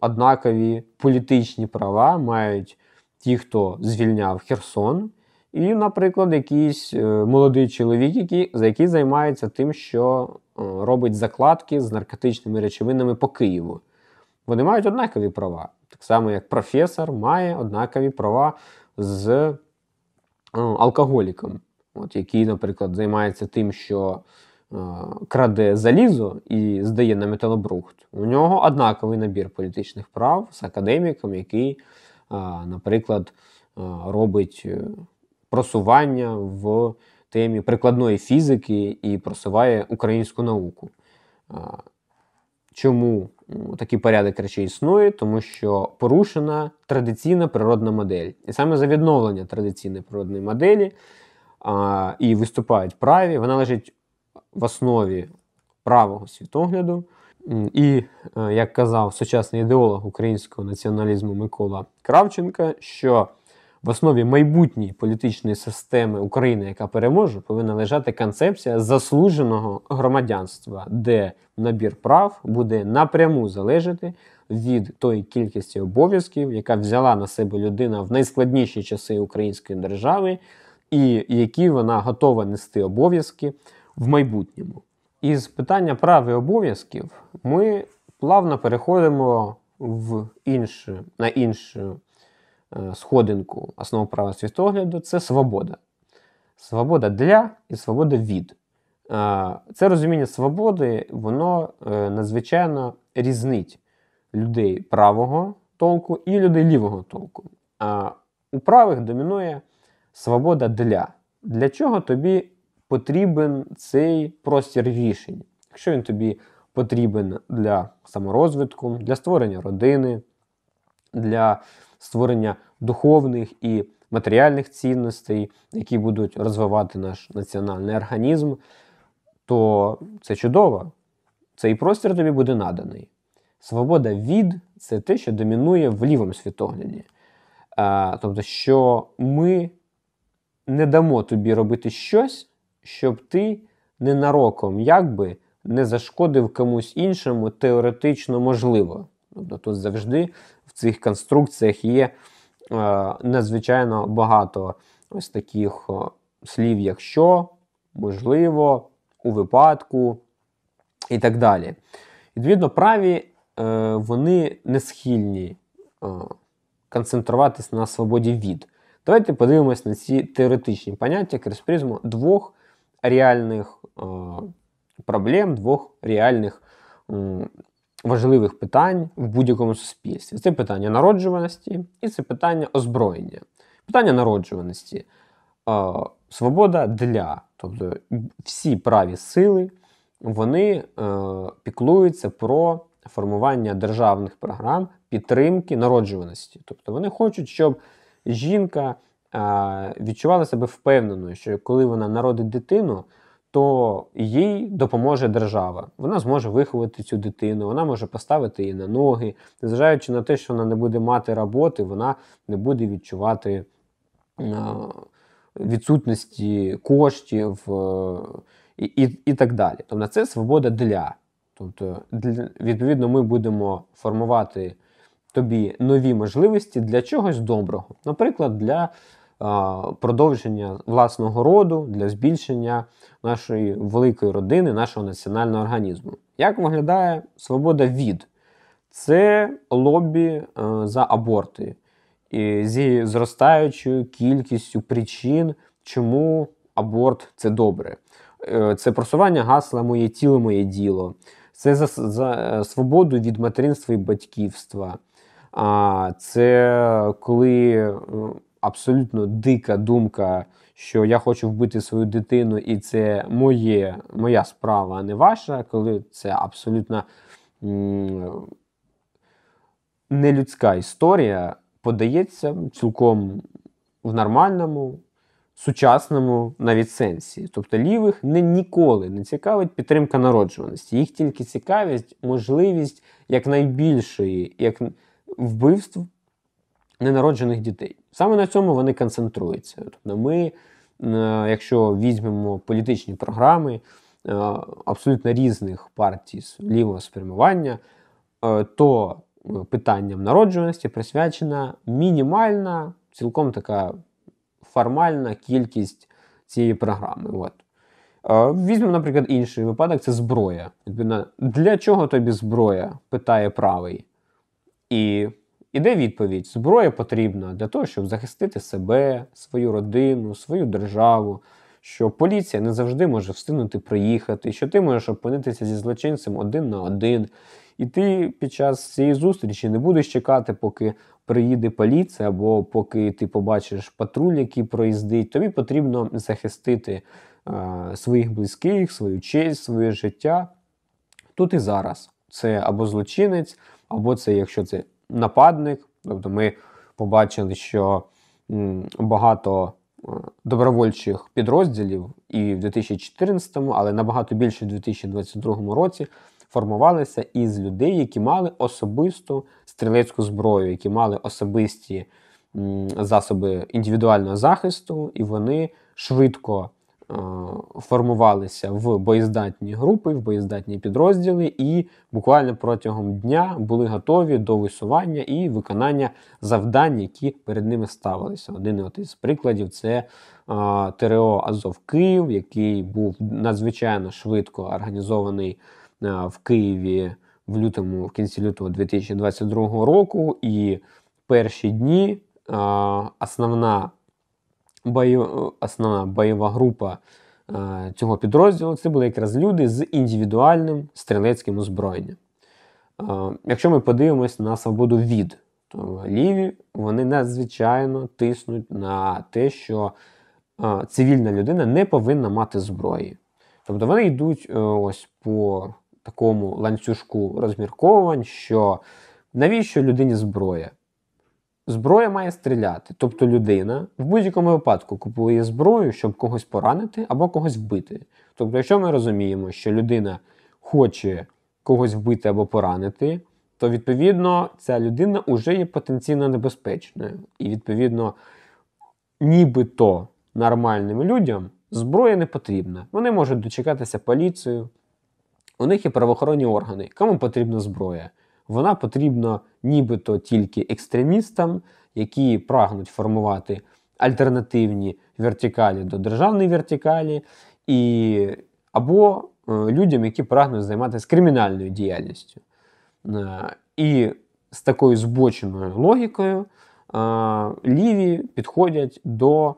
однакові політичні права мають ті, хто звільняв Херсон, і, наприклад, якийсь е, молодий чоловік, який, за який займається тим, що е, робить закладки з наркотичними речовинами по Києву. Вони мають однакові права. Так само, як професор має однакові права з е, алкоголіком, от, який, наприклад, займається тим, що е, краде залізо і здає на металобрухт. У нього однаковий набір політичних прав з академіком, який, е, наприклад, е, робить е, просування в темі прикладної фізики і просуває українську науку. Е, чому такий порядок речей існує, тому що порушена традиційна природна модель. І саме за відновлення традиційної природної моделі а, і виступають праві, вона лежить в основі правого світогляду. І, е, як казав сучасний ідеолог українського націоналізму Микола Кравченка, що в основі майбутньої політичної системи України, яка переможе, повинна лежати концепція заслуженого громадянства, де набір прав буде напряму залежати від тої кількості обов'язків, яка взяла на себе людина в найскладніші часи української держави, і які вона готова нести обов'язки в майбутньому. Із питання прав і обов'язків ми плавно переходимо в інше, на іншу Е, сходинку основ права світогляду це свобода. Свобода для і свобода від. Е, це розуміння свободи, воно е, надзвичайно різнить людей правого толку і людей лівого толку. А у правих домінує свобода для. Для чого тобі потрібен цей простір рішень? Якщо він тобі потрібен для саморозвитку, для створення родини, для створення духовних і матеріальних цінностей, які будуть розвивати наш національний організм, то це чудово. Цей простір тобі буде наданий. Свобода від це те, що домінує в лівому світогляді. А, Тобто, що ми не дамо тобі робити щось, щоб ти ненароком якби не зашкодив комусь іншому теоретично можливо. Тобто тут завжди цих конструкціях є е, надзвичайно багато ось таких е, слів, якщо, можливо, у випадку і так далі. Відповідно, праві е, вони не схильні концентруватися на свободі від. Давайте подивимось на ці теоретичні поняття крізь призму двох реальних проблем, двох реальних важливих питань в будь-якому суспільстві. Це питання народжуваності і це питання озброєння. Питання народжуваності. Свобода для, тобто всі праві сили, вони е, піклуються про формування державних програм підтримки народжуваності. Тобто вони хочуть, щоб жінка е, відчувала себе впевненою, що коли вона народить дитину то їй допоможе держава. Вона зможе виховати цю дитину, вона може поставити її на ноги, незважаючи на те, що вона не буде мати роботи, вона не буде відчувати е, відсутності коштів е, і і, і так далі. Тобто це свобода для. Тобто, відповідно, ми будемо формувати тобі нові можливості для чогось доброго, наприклад, для продовження власного роду для збільшення нашої великої родини, нашого національного організму. Як виглядає свобода від? Це лобі е, за аборти і зі зростаючою кількістю причин, чому аборт це добре. Е, це просування гасла Моє тіло, моє діло, це за, за е, свободу від материнства і батьківства. А це коли абсолютно дика думка, що я хочу вбити свою дитину, і це моє, моя справа, а не ваша, коли це абсолютно нелюдська історія подається цілком в нормальному. Сучасному навіть сенсі, тобто лівих не ніколи не цікавить підтримка народжуваності. Їх тільки цікавість, можливість якнайбільшої як вбивств ненароджених дітей. Саме на цьому вони концентруються. Тобто ми, е, якщо візьмемо політичні програми е, абсолютно різних партій лівого спрямування, е, то питанням народжуваності присвячена мінімальна, цілком така формальна кількість цієї програми. От. Візьмемо, наприклад, інший випадок це зброя. Для чого тобі зброя? питає правий. І Іде відповідь: зброя потрібна для того, щоб захистити себе, свою родину, свою державу, що поліція не завжди може встигнути приїхати, що ти можеш опинитися зі злочинцем один на один. І ти під час цієї зустрічі не будеш чекати, поки приїде поліція, або поки ти побачиш патруль, який проїздить. Тобі потрібно захистити е, своїх близьких, свою честь, своє життя. Тут і зараз. Це або злочинець, або це, якщо це нападник. Тобто ми побачили, що багато е, добровольчих підрозділів і в 2014, му але набагато більше в 2022 році формувалися із людей, які мали особисту стрілецьку зброю, які мали особисті засоби індивідуального захисту, і вони швидко Е, формувалися в боєздатні групи, в боєздатні підрозділи, і буквально протягом дня були готові до висування і виконання завдань, які перед ними ставилися. Один із прикладів це е, ТРО Азов Київ, який був надзвичайно швидко організований е, в Києві в лютому, в кінці лютого 2022 року. І перші дні основна бою, е, основна бойова група е, цього підрозділу це були якраз люди з індивідуальним стрілецьким озброєнням. Е, якщо ми подивимось на свободу від, то ліві вони надзвичайно тиснуть на те, що цивільна людина не повинна мати зброї. Тобто вони йдуть ось по такому ланцюжку розмірковувань, що навіщо людині зброя? Зброя має стріляти, тобто людина в будь-якому випадку купує зброю, щоб когось поранити або когось вбити. Тобто, якщо ми розуміємо, що людина хоче когось вбити або поранити, то відповідно ця людина вже є потенційно небезпечною. І відповідно, нібито нормальним людям зброя не потрібна. Вони можуть дочекатися поліцію, у них є правоохоронні органи. Кому потрібна зброя? Вона потрібна нібито тільки екстремістам, які прагнуть формувати альтернативні вертикалі до державної вертикалі, і, або е, людям, які прагнуть займатися кримінальною діяльністю. Е, і з такою збоченою логікою е, ліві підходять до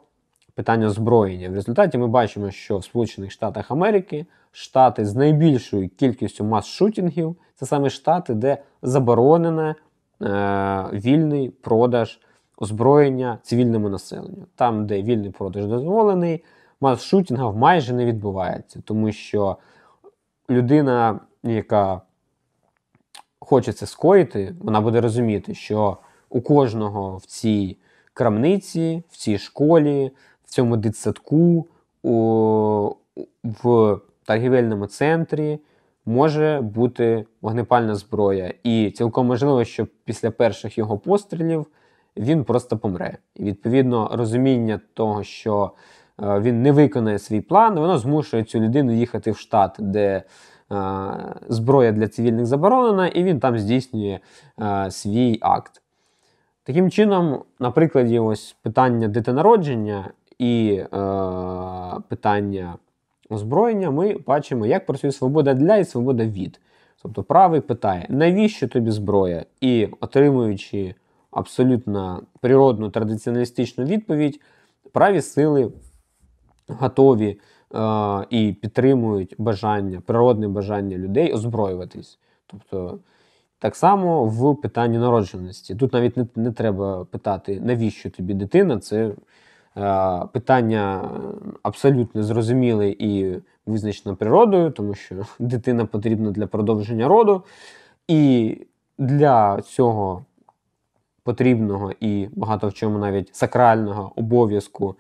питання озброєння. В результаті ми бачимо, що в Сполучених Штатах Америки штати з найбільшою кількістю мас-шутінгів це саме штати, де заборонене. Е, вільний продаж озброєння цивільному населенню. Там, де вільний продаж дозволений, мас майже не відбувається, тому що людина, яка хоче це скоїти, вона буде розуміти, що у кожного в цій крамниці, в цій школі, в цьому дитсадку, у, в торгівельному центрі може бути вогнепальна зброя, і цілком можливо, що після перших його пострілів він просто помре. І відповідно розуміння того, що е, він не виконає свій план, воно змушує цю людину їхати в штат, де е, зброя для цивільних заборонена, і він там здійснює е, свій акт. Таким чином, наприклад, ось питання дитинародження і е, питання озброєння ми бачимо, як працює свобода для і свобода від. Тобто правий питає, навіщо тобі зброя? І отримуючи абсолютно природну традиціоналістичну відповідь, праві сили готові е і підтримують бажання, природне бажання людей озброюватись. Тобто, так само в питанні народженості. Тут навіть не, не треба питати, навіщо тобі дитина, це Е, питання абсолютно зрозуміле і визначено природою, тому що дитина потрібна для продовження роду, і для цього потрібного і багато в чому навіть сакрального обов'язку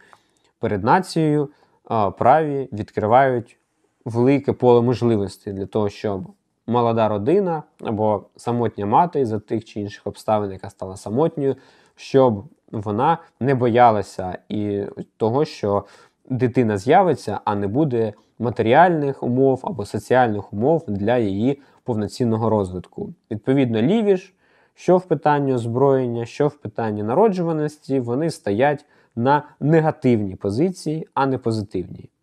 перед нацією е, праві відкривають велике поле можливостей для того, щоб молода родина або самотня мати за тих чи інших обставин, яка стала самотньою, щоб вона не боялася і того, що дитина з'явиться, а не буде матеріальних умов або соціальних умов для її повноцінного розвитку. Відповідно, лівіш, що в питанні озброєння, що в питанні народжуваності, вони стоять на негативній позиції, а не позитивній.